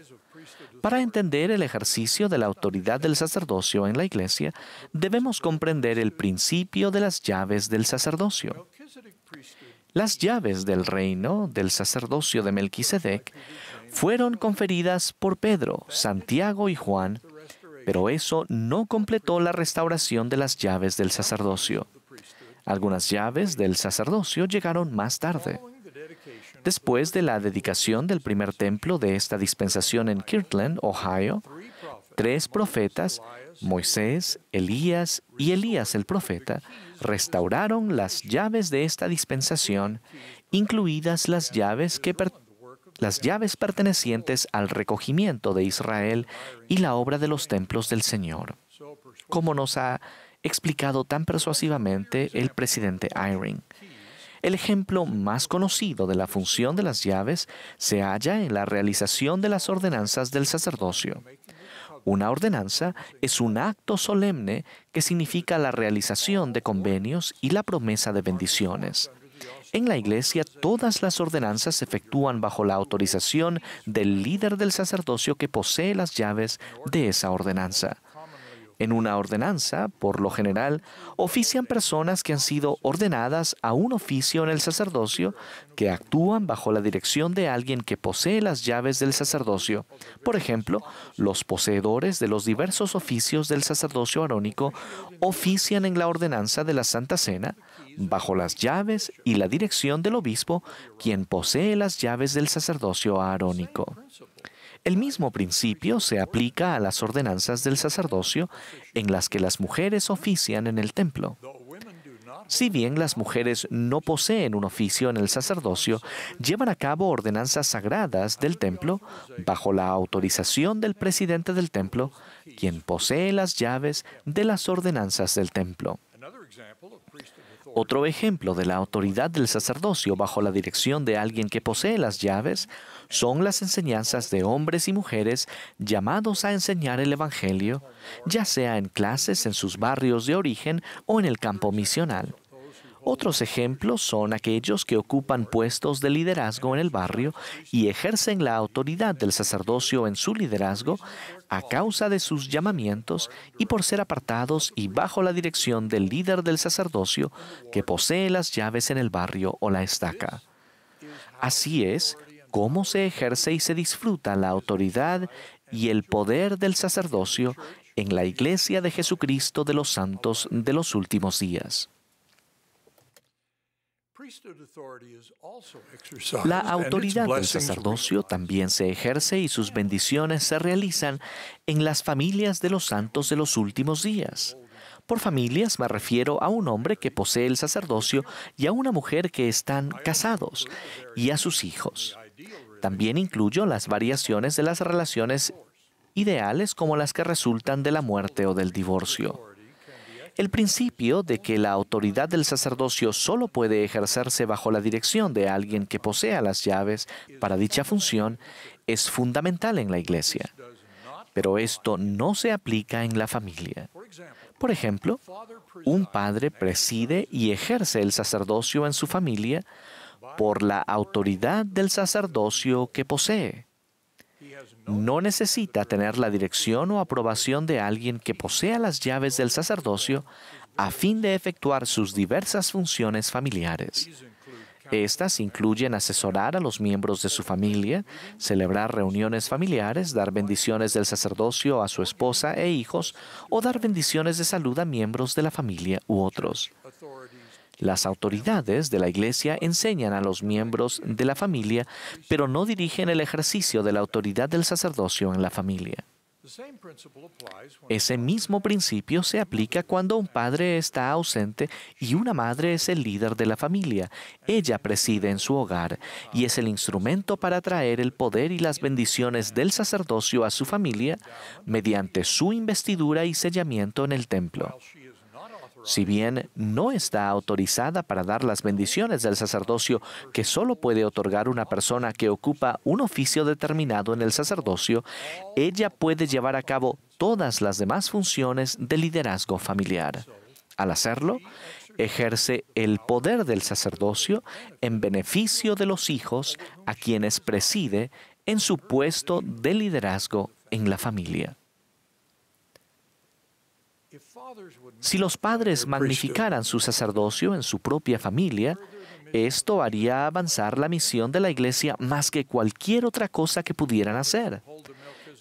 Para entender el ejercicio de la autoridad del sacerdocio en la Iglesia, debemos comprender el principio de las llaves del sacerdocio. Las llaves del reino del sacerdocio de Melquisedec fueron conferidas por Pedro, Santiago y Juan, pero eso no completó la restauración de las llaves del sacerdocio. Algunas llaves del sacerdocio llegaron más tarde. Después de la dedicación del primer templo de esta dispensación en Kirtland, Ohio, tres profetas, Moisés, Elías y Elías el profeta, restauraron las llaves de esta dispensación, incluidas las llaves que pertenecen las llaves pertenecientes al recogimiento de Israel y la obra de los templos del Señor, como nos ha explicado tan persuasivamente el presidente Eyring. El ejemplo más conocido de la función de las llaves se halla en la realización de las ordenanzas del sacerdocio. Una ordenanza es un acto solemne que significa la realización de convenios y la promesa de bendiciones. En la iglesia todas las ordenanzas se efectúan bajo la autorización del líder del sacerdocio que posee las llaves de esa ordenanza. En una ordenanza, por lo general, ofician personas que han sido ordenadas a un oficio en el sacerdocio, que actúan bajo la dirección de alguien que posee las llaves del sacerdocio. Por ejemplo, los poseedores de los diversos oficios del sacerdocio arónico ofician en la ordenanza de la Santa Cena, bajo las llaves y la dirección del obispo, quien posee las llaves del sacerdocio aarónico. El mismo principio se aplica a las ordenanzas del sacerdocio en las que las mujeres ofician en el templo. Si bien las mujeres no poseen un oficio en el sacerdocio, llevan a cabo ordenanzas sagradas del templo bajo la autorización del presidente del templo, quien posee las llaves de las ordenanzas del templo. Otro ejemplo de la autoridad del sacerdocio bajo la dirección de alguien que posee las llaves son las enseñanzas de hombres y mujeres llamados a enseñar el Evangelio, ya sea en clases en sus barrios de origen o en el campo misional. Otros ejemplos son aquellos que ocupan puestos de liderazgo en el barrio y ejercen la autoridad del sacerdocio en su liderazgo a causa de sus llamamientos y por ser apartados y bajo la dirección del líder del sacerdocio que posee las llaves en el barrio o la estaca. Así es cómo se ejerce y se disfruta la autoridad y el poder del sacerdocio en la Iglesia de Jesucristo de los Santos de los últimos días. La autoridad del sacerdocio también se ejerce y sus bendiciones se realizan en las familias de los santos de los últimos días. Por familias me refiero a un hombre que posee el sacerdocio y a una mujer que están casados y a sus hijos. También incluyo las variaciones de las relaciones ideales como las que resultan de la muerte o del divorcio el principio de que la autoridad del sacerdocio solo puede ejercerse bajo la dirección de alguien que posea las llaves para dicha función es fundamental en la Iglesia. Pero esto no se aplica en la familia. Por ejemplo, un padre preside y ejerce el sacerdocio en su familia por la autoridad del sacerdocio que posee no necesita tener la dirección o aprobación de alguien que posea las llaves del sacerdocio a fin de efectuar sus diversas funciones familiares. Estas incluyen asesorar a los miembros de su familia, celebrar reuniones familiares, dar bendiciones del sacerdocio a su esposa e hijos o dar bendiciones de salud a miembros de la familia u otros. Las autoridades de la Iglesia enseñan a los miembros de la familia, pero no dirigen el ejercicio de la autoridad del sacerdocio en la familia. Ese mismo principio se aplica cuando un padre está ausente y una madre es el líder de la familia. Ella preside en su hogar y es el instrumento para traer el poder y las bendiciones del sacerdocio a su familia mediante su investidura y sellamiento en el templo. Si bien no está autorizada para dar las bendiciones del sacerdocio que solo puede otorgar una persona que ocupa un oficio determinado en el sacerdocio, ella puede llevar a cabo todas las demás funciones de liderazgo familiar. Al hacerlo, ejerce el poder del sacerdocio en beneficio de los hijos a quienes preside en su puesto de liderazgo en la familia. Si los padres magnificaran su sacerdocio en su propia familia, esto haría avanzar la misión de la iglesia más que cualquier otra cosa que pudieran hacer.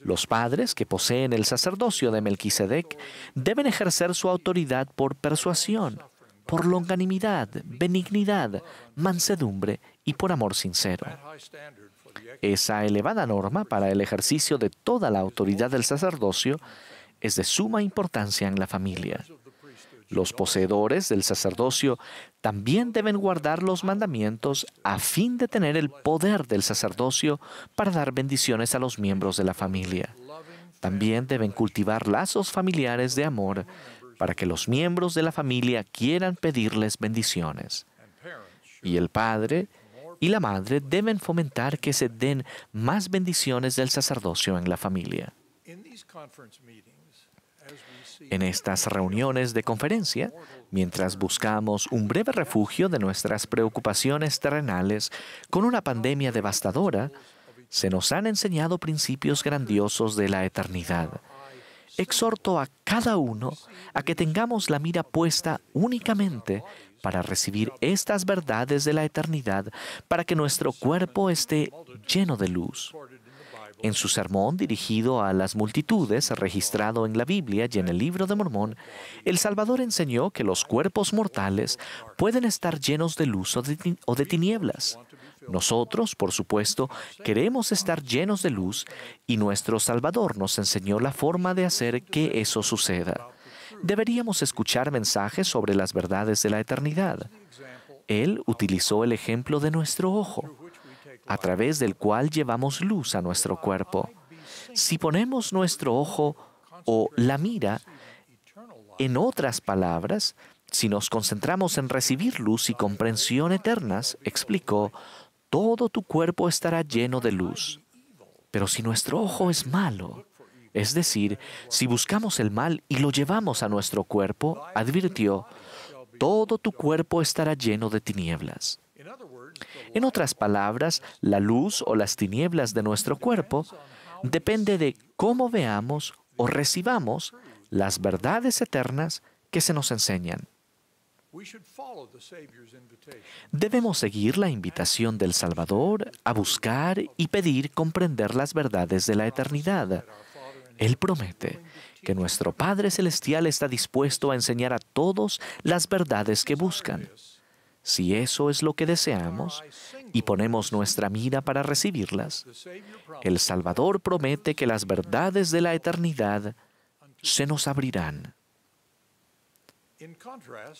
Los padres que poseen el sacerdocio de Melquisedec deben ejercer su autoridad por persuasión, por longanimidad, benignidad, mansedumbre y por amor sincero. Esa elevada norma para el ejercicio de toda la autoridad del sacerdocio es de suma importancia en la familia. Los poseedores del sacerdocio también deben guardar los mandamientos a fin de tener el poder del sacerdocio para dar bendiciones a los miembros de la familia. También deben cultivar lazos familiares de amor para que los miembros de la familia quieran pedirles bendiciones. Y el padre y la madre deben fomentar que se den más bendiciones del sacerdocio en la familia en estas reuniones de conferencia mientras buscamos un breve refugio de nuestras preocupaciones terrenales con una pandemia devastadora, se nos han enseñado principios grandiosos de la eternidad. Exhorto a cada uno a que tengamos la mira puesta únicamente para recibir estas verdades de la eternidad, para que nuestro cuerpo esté lleno de luz. En su sermón dirigido a las multitudes, registrado en la Biblia y en el libro de Mormón, el Salvador enseñó que los cuerpos mortales pueden estar llenos de luz o de, tinieblas. Nosotros, por supuesto, queremos estar llenos de luz y nuestro Salvador nos enseñó la forma de hacer que eso suceda. Deberíamos escuchar mensajes sobre las verdades de la eternidad. Él utilizó el ejemplo de nuestro ojo a través del cual llevamos luz a nuestro cuerpo. Si ponemos nuestro ojo o la mira, en otras palabras, si nos concentramos en recibir luz y comprensión eternas, explicó, todo tu cuerpo estará lleno de luz. Pero si nuestro ojo es malo, es decir, si buscamos el mal y lo llevamos a nuestro cuerpo, advirtió, todo tu cuerpo estará lleno de tinieblas. En otras palabras, la luz o las tinieblas de nuestro cuerpo depende de cómo veamos o recibamos las verdades eternas que se nos enseñan. Debemos seguir la invitación del Salvador a buscar y pedir comprender las verdades de la eternidad. Él promete que nuestro Padre Celestial está dispuesto a enseñar a todos las verdades que buscan. Si eso es lo que deseamos y ponemos nuestra mira para recibirlas, el Salvador promete que las verdades de la eternidad se nos abrirán.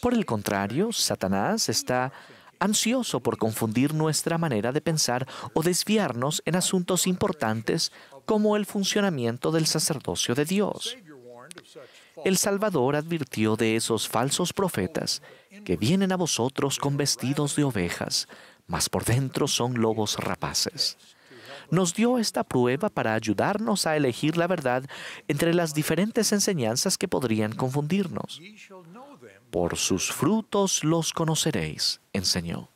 Por el contrario, Satanás está ansioso por confundir nuestra manera de pensar o desviarnos en asuntos importantes como el funcionamiento del sacerdocio de Dios el Salvador advirtió de esos falsos profetas que vienen a vosotros con vestidos de ovejas, mas por dentro son lobos rapaces. Nos dio esta prueba para ayudarnos a elegir la verdad entre las diferentes enseñanzas que podrían confundirnos. Por sus frutos los conoceréis, enseñó.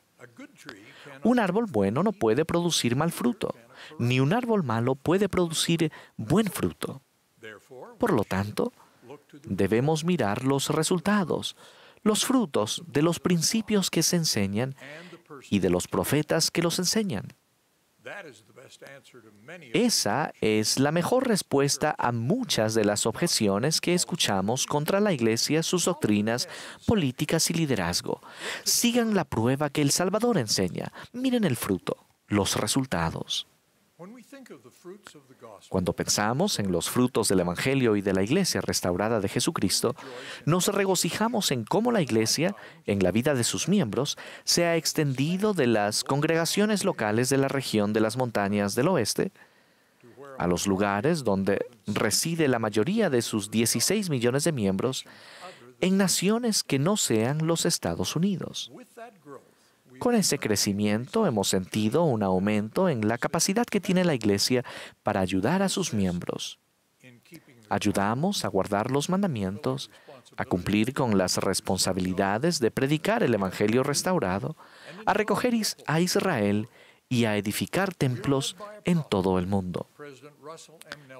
Un árbol bueno no puede producir mal fruto, ni un árbol malo puede producir buen fruto. Por lo tanto, debemos mirar los resultados, los frutos de los principios que se enseñan y de los profetas que los enseñan. Esa es la mejor respuesta a muchas de las objeciones que escuchamos contra la Iglesia, sus doctrinas, políticas y liderazgo. Sigan la prueba que el Salvador enseña. Miren el fruto, los resultados. Cuando pensamos en los frutos del Evangelio y de la Iglesia restaurada de Jesucristo, nos regocijamos en cómo la Iglesia, en la vida de sus miembros, se ha extendido de las congregaciones locales de la región de las montañas del oeste a los lugares donde reside la mayoría de sus 16 millones de miembros en naciones que no sean los Estados Unidos. Con ese crecimiento hemos sentido un aumento en la capacidad que tiene la Iglesia para ayudar a sus miembros. Ayudamos a guardar los mandamientos, a cumplir con las responsabilidades de predicar el Evangelio restaurado, a recoger a Israel y a edificar templos en todo el mundo.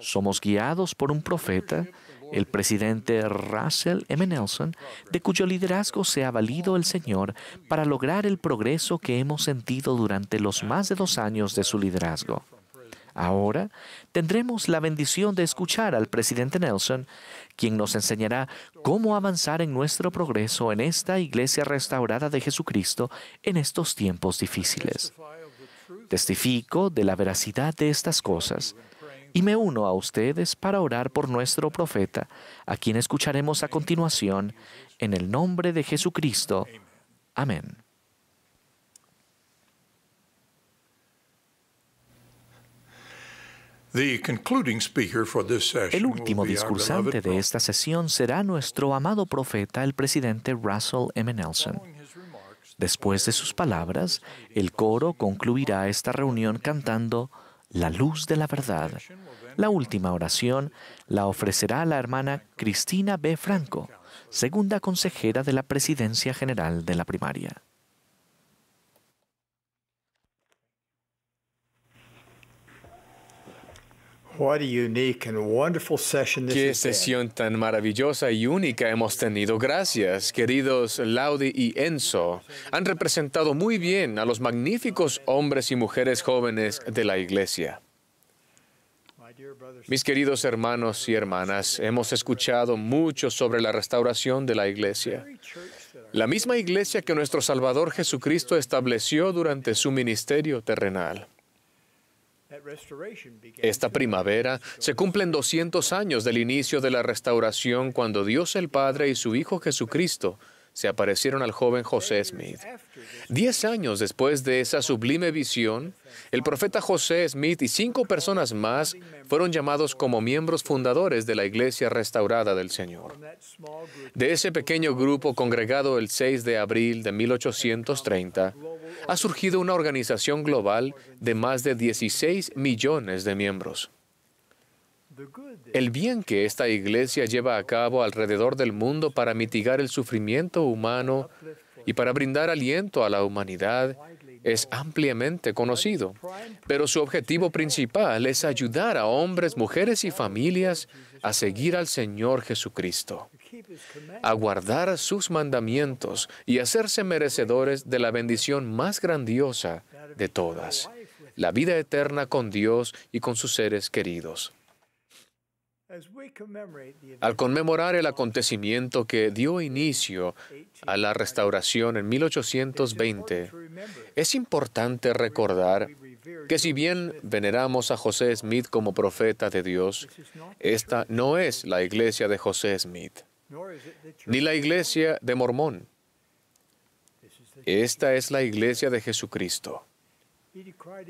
Somos guiados por un profeta el presidente Russell M. Nelson, de cuyo liderazgo se ha valido el Señor para lograr el progreso que hemos sentido durante los más de dos años de su liderazgo. Ahora tendremos la bendición de escuchar al presidente Nelson, quien nos enseñará cómo avanzar en nuestro progreso en esta iglesia restaurada de Jesucristo en estos tiempos difíciles. Testifico de la veracidad de estas cosas y me uno a ustedes para orar por nuestro profeta, a quien escucharemos a continuación, en el nombre de Jesucristo. Amén. El último discursante de esta sesión será nuestro amado profeta, el presidente Russell M. Nelson. Después de sus palabras, el coro concluirá esta reunión cantando la luz de la verdad. La última oración la ofrecerá la hermana Cristina B. Franco, segunda consejera de la Presidencia General de la Primaria. Qué sesión tan maravillosa y única hemos tenido. Gracias, queridos Laudi y Enzo. Han representado muy bien a los magníficos hombres y mujeres jóvenes de la Iglesia. Mis queridos hermanos y hermanas, hemos escuchado mucho sobre la restauración de la Iglesia. La misma Iglesia que nuestro Salvador Jesucristo estableció durante su ministerio terrenal. Esta primavera se cumplen 200 años del inicio de la restauración cuando Dios el Padre y su Hijo Jesucristo se aparecieron al joven José Smith. Diez años después de esa sublime visión, el profeta José Smith y cinco personas más fueron llamados como miembros fundadores de la Iglesia Restaurada del Señor. De ese pequeño grupo congregado el 6 de abril de 1830, ha surgido una organización global de más de 16 millones de miembros el bien que esta iglesia lleva a cabo alrededor del mundo para mitigar el sufrimiento humano y para brindar aliento a la humanidad es ampliamente conocido, pero su objetivo principal es ayudar a hombres, mujeres y familias a seguir al Señor Jesucristo, a guardar sus mandamientos y hacerse merecedores de la bendición más grandiosa de todas, la vida eterna con Dios y con sus seres queridos. Al conmemorar el acontecimiento que dio inicio a la restauración en 1820, es importante recordar que si bien veneramos a José Smith como profeta de Dios, esta no es la iglesia de José Smith, ni la iglesia de Mormón. Esta es la iglesia de Jesucristo.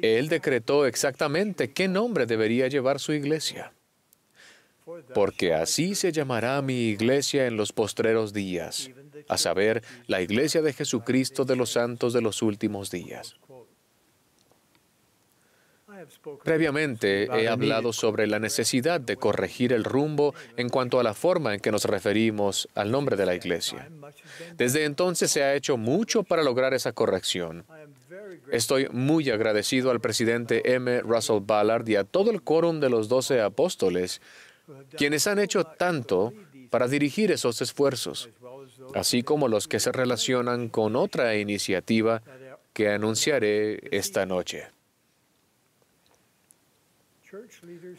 Él decretó exactamente qué nombre debería llevar su iglesia porque así se llamará mi iglesia en los postreros días, a saber, la iglesia de Jesucristo de los santos de los últimos días. Previamente he hablado sobre la necesidad de corregir el rumbo en cuanto a la forma en que nos referimos al nombre de la iglesia. Desde entonces se ha hecho mucho para lograr esa corrección. Estoy muy agradecido al presidente M. Russell Ballard y a todo el quórum de los doce apóstoles quienes han hecho tanto para dirigir esos esfuerzos, así como los que se relacionan con otra iniciativa que anunciaré esta noche.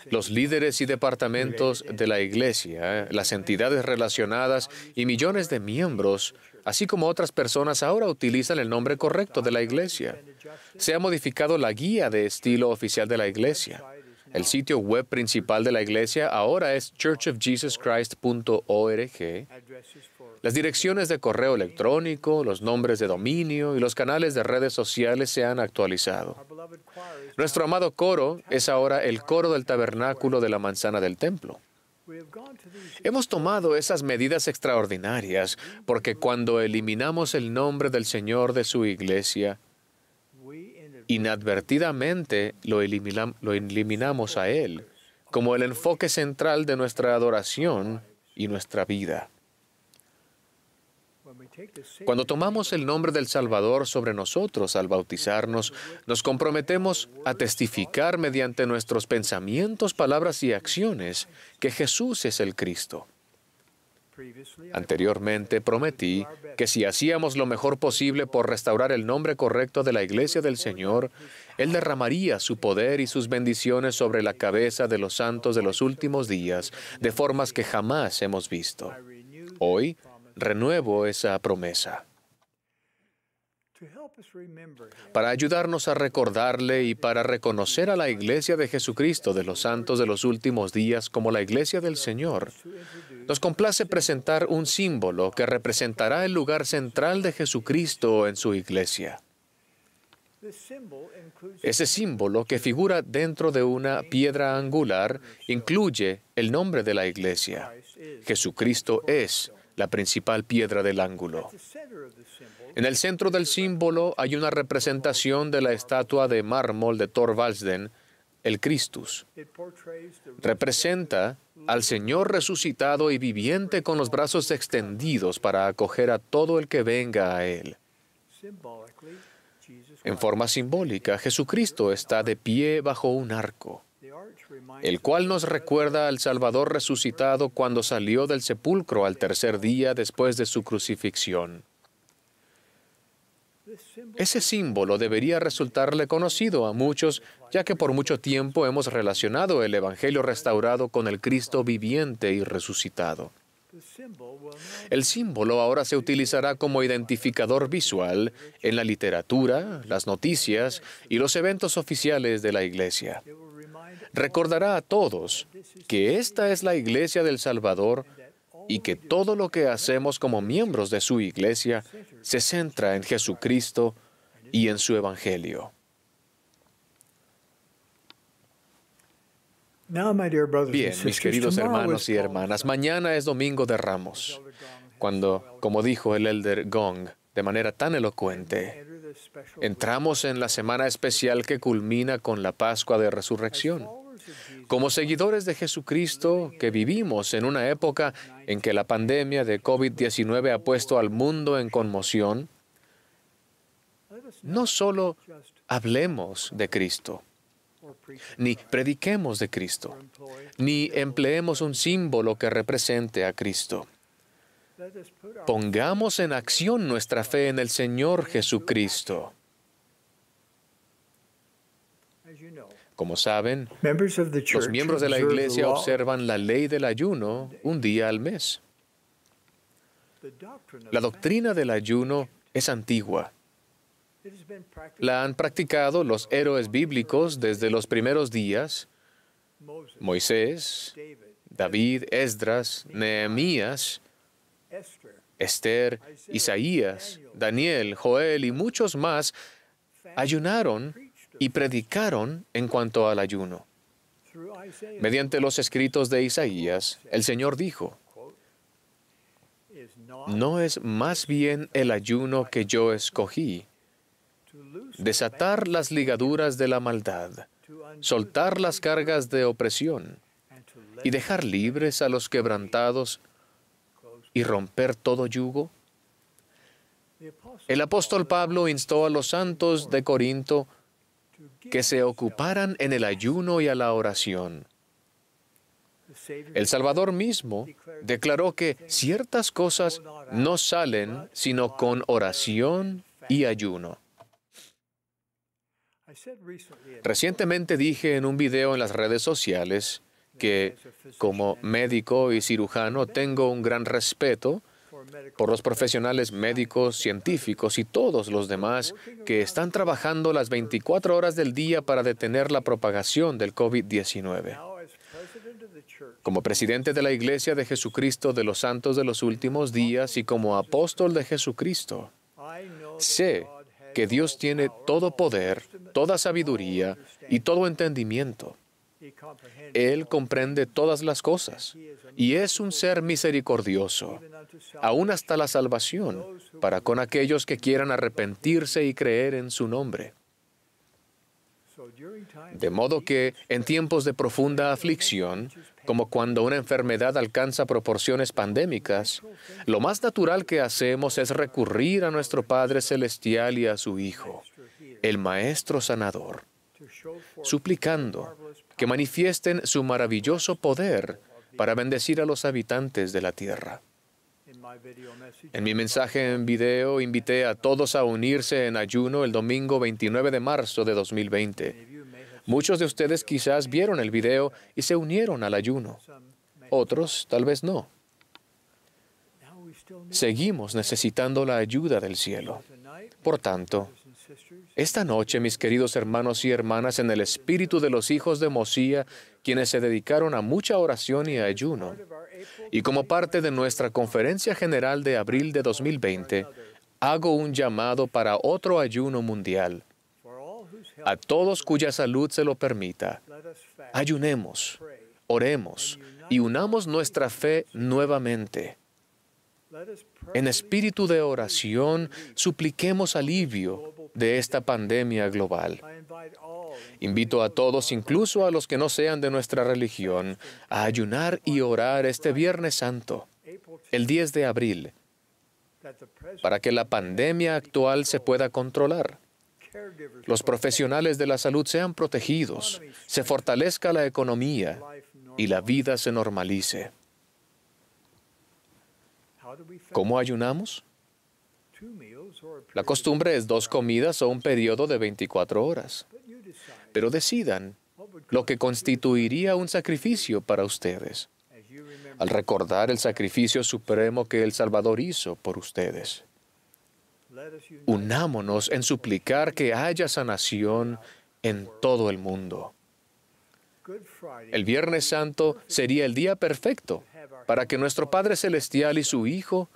Los líderes y departamentos de la Iglesia, las entidades relacionadas y millones de miembros, así como otras personas, ahora utilizan el nombre correcto de la Iglesia. Se ha modificado la guía de estilo oficial de la Iglesia. El sitio web principal de la iglesia ahora es churchofjesuschrist.org. Las direcciones de correo electrónico, los nombres de dominio y los canales de redes sociales se han actualizado. Nuestro amado coro es ahora el coro del tabernáculo de la manzana del templo. Hemos tomado esas medidas extraordinarias porque cuando eliminamos el nombre del Señor de su iglesia, inadvertidamente lo, eliminamos a Él como el enfoque central de nuestra adoración y nuestra vida. Cuando tomamos el nombre del Salvador sobre nosotros al bautizarnos, nos comprometemos a testificar mediante nuestros pensamientos, palabras y acciones que Jesús es el Cristo. Anteriormente prometí que si hacíamos lo mejor posible por restaurar el nombre correcto de la Iglesia del Señor, Él derramaría su poder y sus bendiciones sobre la cabeza de los santos de los últimos días de formas que jamás hemos visto. Hoy renuevo esa promesa para ayudarnos a recordarle y para reconocer a la Iglesia de Jesucristo de los Santos de los Últimos Días como la Iglesia del Señor. Nos complace presentar un símbolo que representará el lugar central de Jesucristo en su Iglesia. Ese símbolo que figura dentro de una piedra angular incluye el nombre de la Iglesia. Jesucristo es la principal piedra del ángulo. En el centro del símbolo hay una representación de la estatua de mármol de Thorvaldsden, el Christus. Representa al Señor resucitado y viviente con los brazos extendidos para acoger a todo el que venga a Él. En forma simbólica, Jesucristo está de pie bajo un arco, el cual nos recuerda al Salvador resucitado cuando salió del sepulcro al tercer día después de su crucifixión. Ese símbolo debería resultarle conocido a muchos, ya que por mucho tiempo hemos relacionado el Evangelio restaurado con el Cristo viviente y resucitado. El símbolo ahora se utilizará como identificador visual en la literatura, las noticias y los eventos oficiales de la Iglesia. Recordará a todos que esta es la Iglesia del Salvador y que todo lo que hacemos como miembros de su iglesia se centra en Jesucristo y en su Evangelio. Bien, mis queridos hermanos y hermanas, mañana es Domingo de Ramos, cuando, como dijo el elder Gong de manera tan elocuente, entramos en la semana especial que culmina con la Pascua de Resurrección. Como seguidores de Jesucristo, que vivimos en una época en que la pandemia de COVID-19 ha puesto al mundo en conmoción, no solo hablemos de Cristo, ni prediquemos de Cristo, ni empleemos un símbolo que represente a Cristo. Pongamos en acción nuestra fe en el Señor Jesucristo. Como saben, los miembros de la Iglesia observan la ley del ayuno un día al mes. La doctrina del ayuno es antigua. La han practicado los héroes bíblicos desde los primeros días, Moisés, David, Esdras, Nehemías, Esther, Isaías, Daniel, Joel y muchos más ayunaron y predicaron en cuanto al ayuno. Mediante los escritos de Isaías, el Señor dijo, ¿no es más bien el ayuno que yo escogí? Desatar las ligaduras de la maldad, soltar las cargas de opresión y dejar libres a los quebrantados y romper todo yugo? El apóstol Pablo instó a los santos de Corinto que se ocuparan en el ayuno y a la oración. El Salvador mismo declaró que ciertas cosas no salen sino con oración y ayuno. Recientemente dije en un video en las redes sociales que como médico y cirujano tengo un gran respeto por los profesionales médicos, científicos y todos los demás que están trabajando las 24 horas del día para detener la propagación del COVID-19. Como presidente de la Iglesia de Jesucristo de los Santos de los Últimos Días y como apóstol de Jesucristo, sé que Dios tiene todo poder, toda sabiduría y todo entendimiento. Él comprende todas las cosas y es un ser misericordioso, aún hasta la salvación, para con aquellos que quieran arrepentirse y creer en su nombre. De modo que en tiempos de profunda aflicción, como cuando una enfermedad alcanza proporciones pandémicas, lo más natural que hacemos es recurrir a nuestro Padre Celestial y a su Hijo, el Maestro Sanador, suplicando que manifiesten su maravilloso poder para bendecir a los habitantes de la tierra. En mi mensaje en video invité a todos a unirse en ayuno el domingo 29 de marzo de 2020. Muchos de ustedes quizás vieron el video y se unieron al ayuno. Otros tal vez no. Seguimos necesitando la ayuda del cielo. Por tanto, esta noche, mis queridos hermanos y hermanas, en el espíritu de los hijos de Mosía, quienes se dedicaron a mucha oración y ayuno, y como parte de nuestra conferencia general de abril de 2020, hago un llamado para otro ayuno mundial. A todos cuya salud se lo permita, ayunemos, oremos y unamos nuestra fe nuevamente. En espíritu de oración, supliquemos alivio de esta pandemia global. Invito a todos, incluso a los que no sean de nuestra religión, a ayunar y orar este Viernes Santo, el 10 de abril, para que la pandemia actual se pueda controlar. Los profesionales de la salud sean protegidos, se fortalezca la economía y la vida se normalice. ¿Cómo ayunamos? La costumbre es dos comidas o un periodo de 24 horas. Pero decidan lo que constituiría un sacrificio para ustedes al recordar el sacrificio supremo que el Salvador hizo por ustedes. Unámonos en suplicar que haya sanación en todo el mundo. El Viernes Santo sería el día perfecto para que nuestro Padre Celestial y su Hijo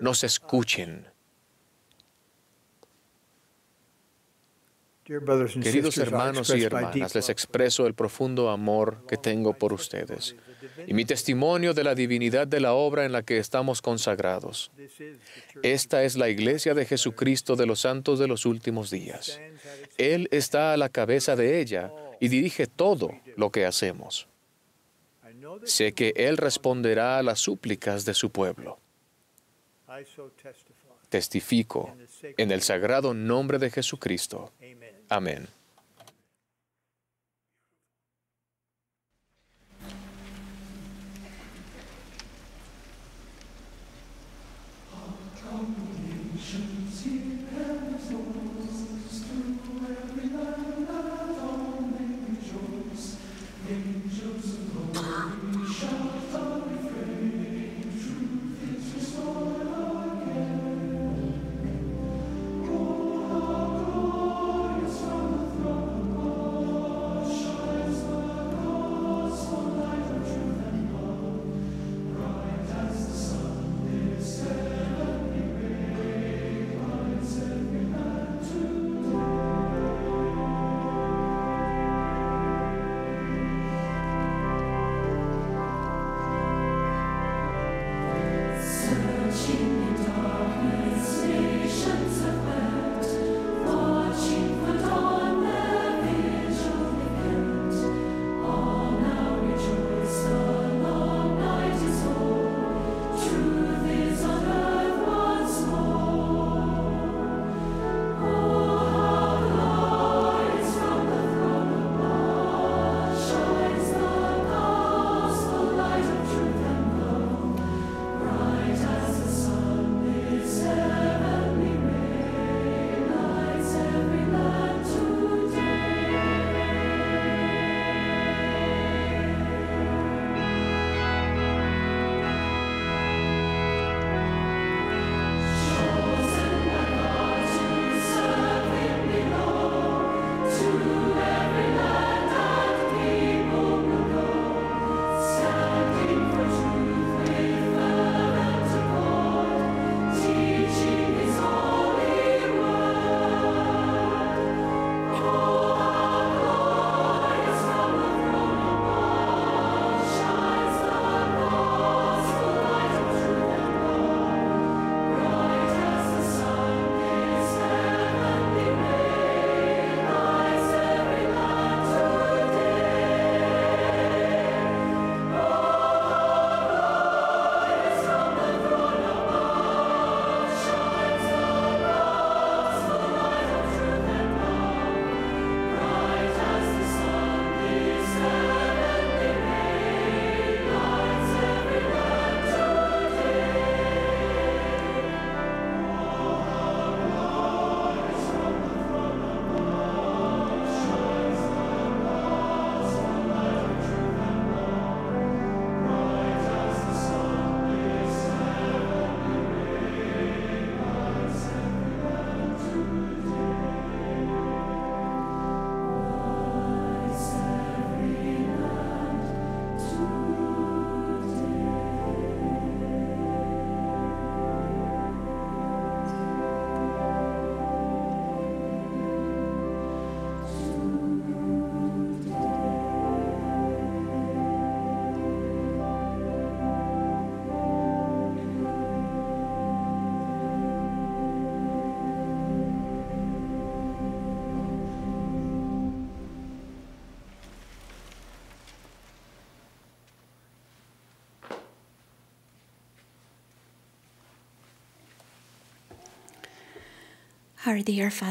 nos escuchen Queridos hermanos y hermanas, les expreso el profundo amor que tengo por ustedes y mi testimonio de la divinidad de la obra en la que estamos consagrados. Esta es la iglesia de Jesucristo de los santos de los últimos días. Él está a la cabeza de ella y dirige todo lo que hacemos. Sé que Él responderá a las súplicas de su pueblo. Testifico en el sagrado nombre de Jesucristo. Amen.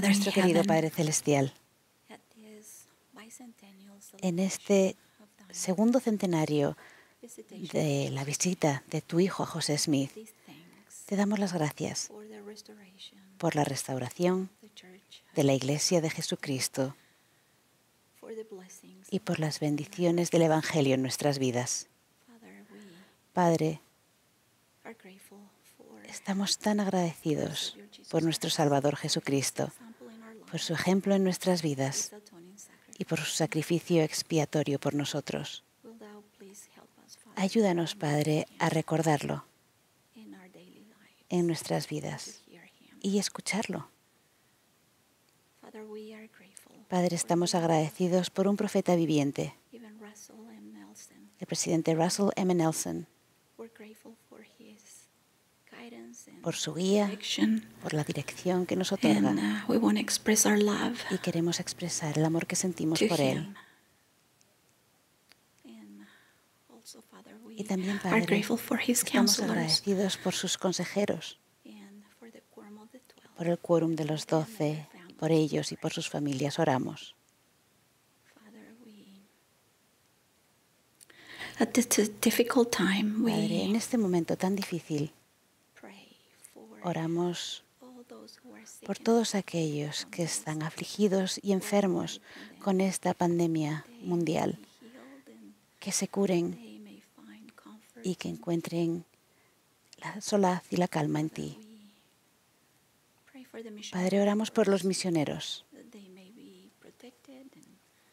Nuestro querido Padre Celestial, en este segundo centenario de la visita de tu hijo a José Smith, te damos las gracias por la restauración de la Iglesia de Jesucristo y por las bendiciones del Evangelio en nuestras vidas. Padre, estamos tan agradecidos por nuestro Salvador Jesucristo, por su ejemplo en nuestras vidas y por su sacrificio expiatorio por nosotros. Ayúdanos, Padre, a recordarlo en nuestras vidas y escucharlo. Padre, estamos agradecidos por un profeta viviente, el presidente Russell M. Nelson por su guía, por la dirección que nos otorga. Uh, y queremos expresar el amor que sentimos por Él. Uh, y también, Padre, estamos agradecidos por sus consejeros, por el quórum de los doce, por ellos y por sus familias oramos. Padre, en este momento tan difícil, Oramos por todos aquellos que están afligidos y enfermos con esta pandemia mundial, que se curen y que encuentren la solaz y la calma en ti. Padre, oramos por los misioneros,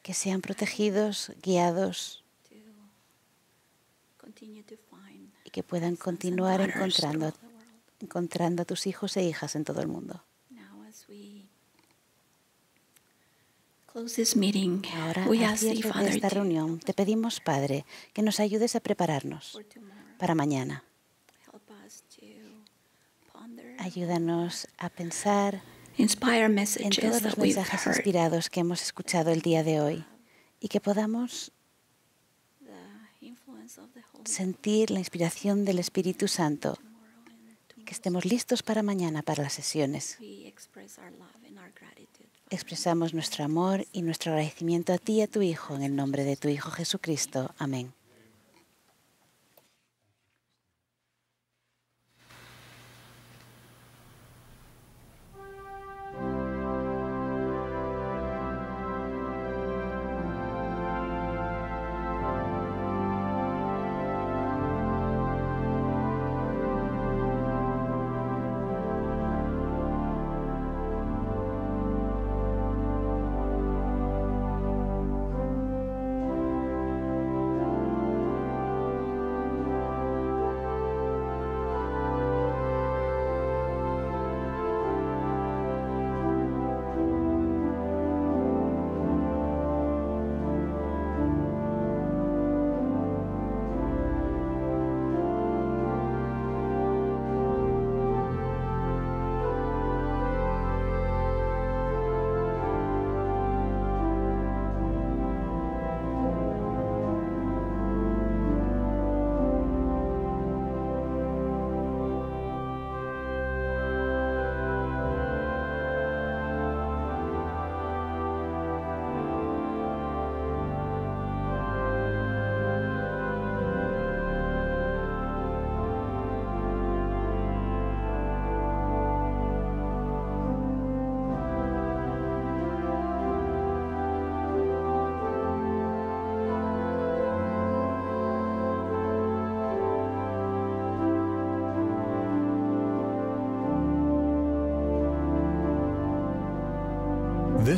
que sean protegidos, guiados y que puedan continuar encontrando encontrando a tus hijos e hijas en todo el mundo. Ahora, al cierre de esta reunión, te pedimos, Padre, que nos ayudes a prepararnos para mañana. Ayúdanos a pensar en todos los mensajes inspirados que hemos escuchado el día de hoy y que podamos sentir la inspiración del Espíritu Santo que estemos listos para mañana, para las sesiones. Expresamos nuestro amor y nuestro agradecimiento a ti y a tu Hijo en el nombre de tu Hijo Jesucristo. Amén.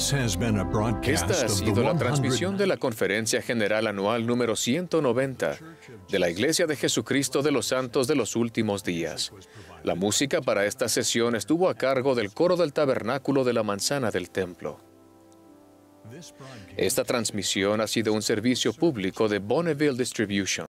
Esta ha sido la transmisión de la Conferencia General Anual número 190 de la Iglesia de Jesucristo de los Santos de los Últimos Días. La música para esta sesión estuvo a cargo del coro del tabernáculo de la manzana del templo. Esta transmisión ha sido un servicio público de Bonneville Distribution.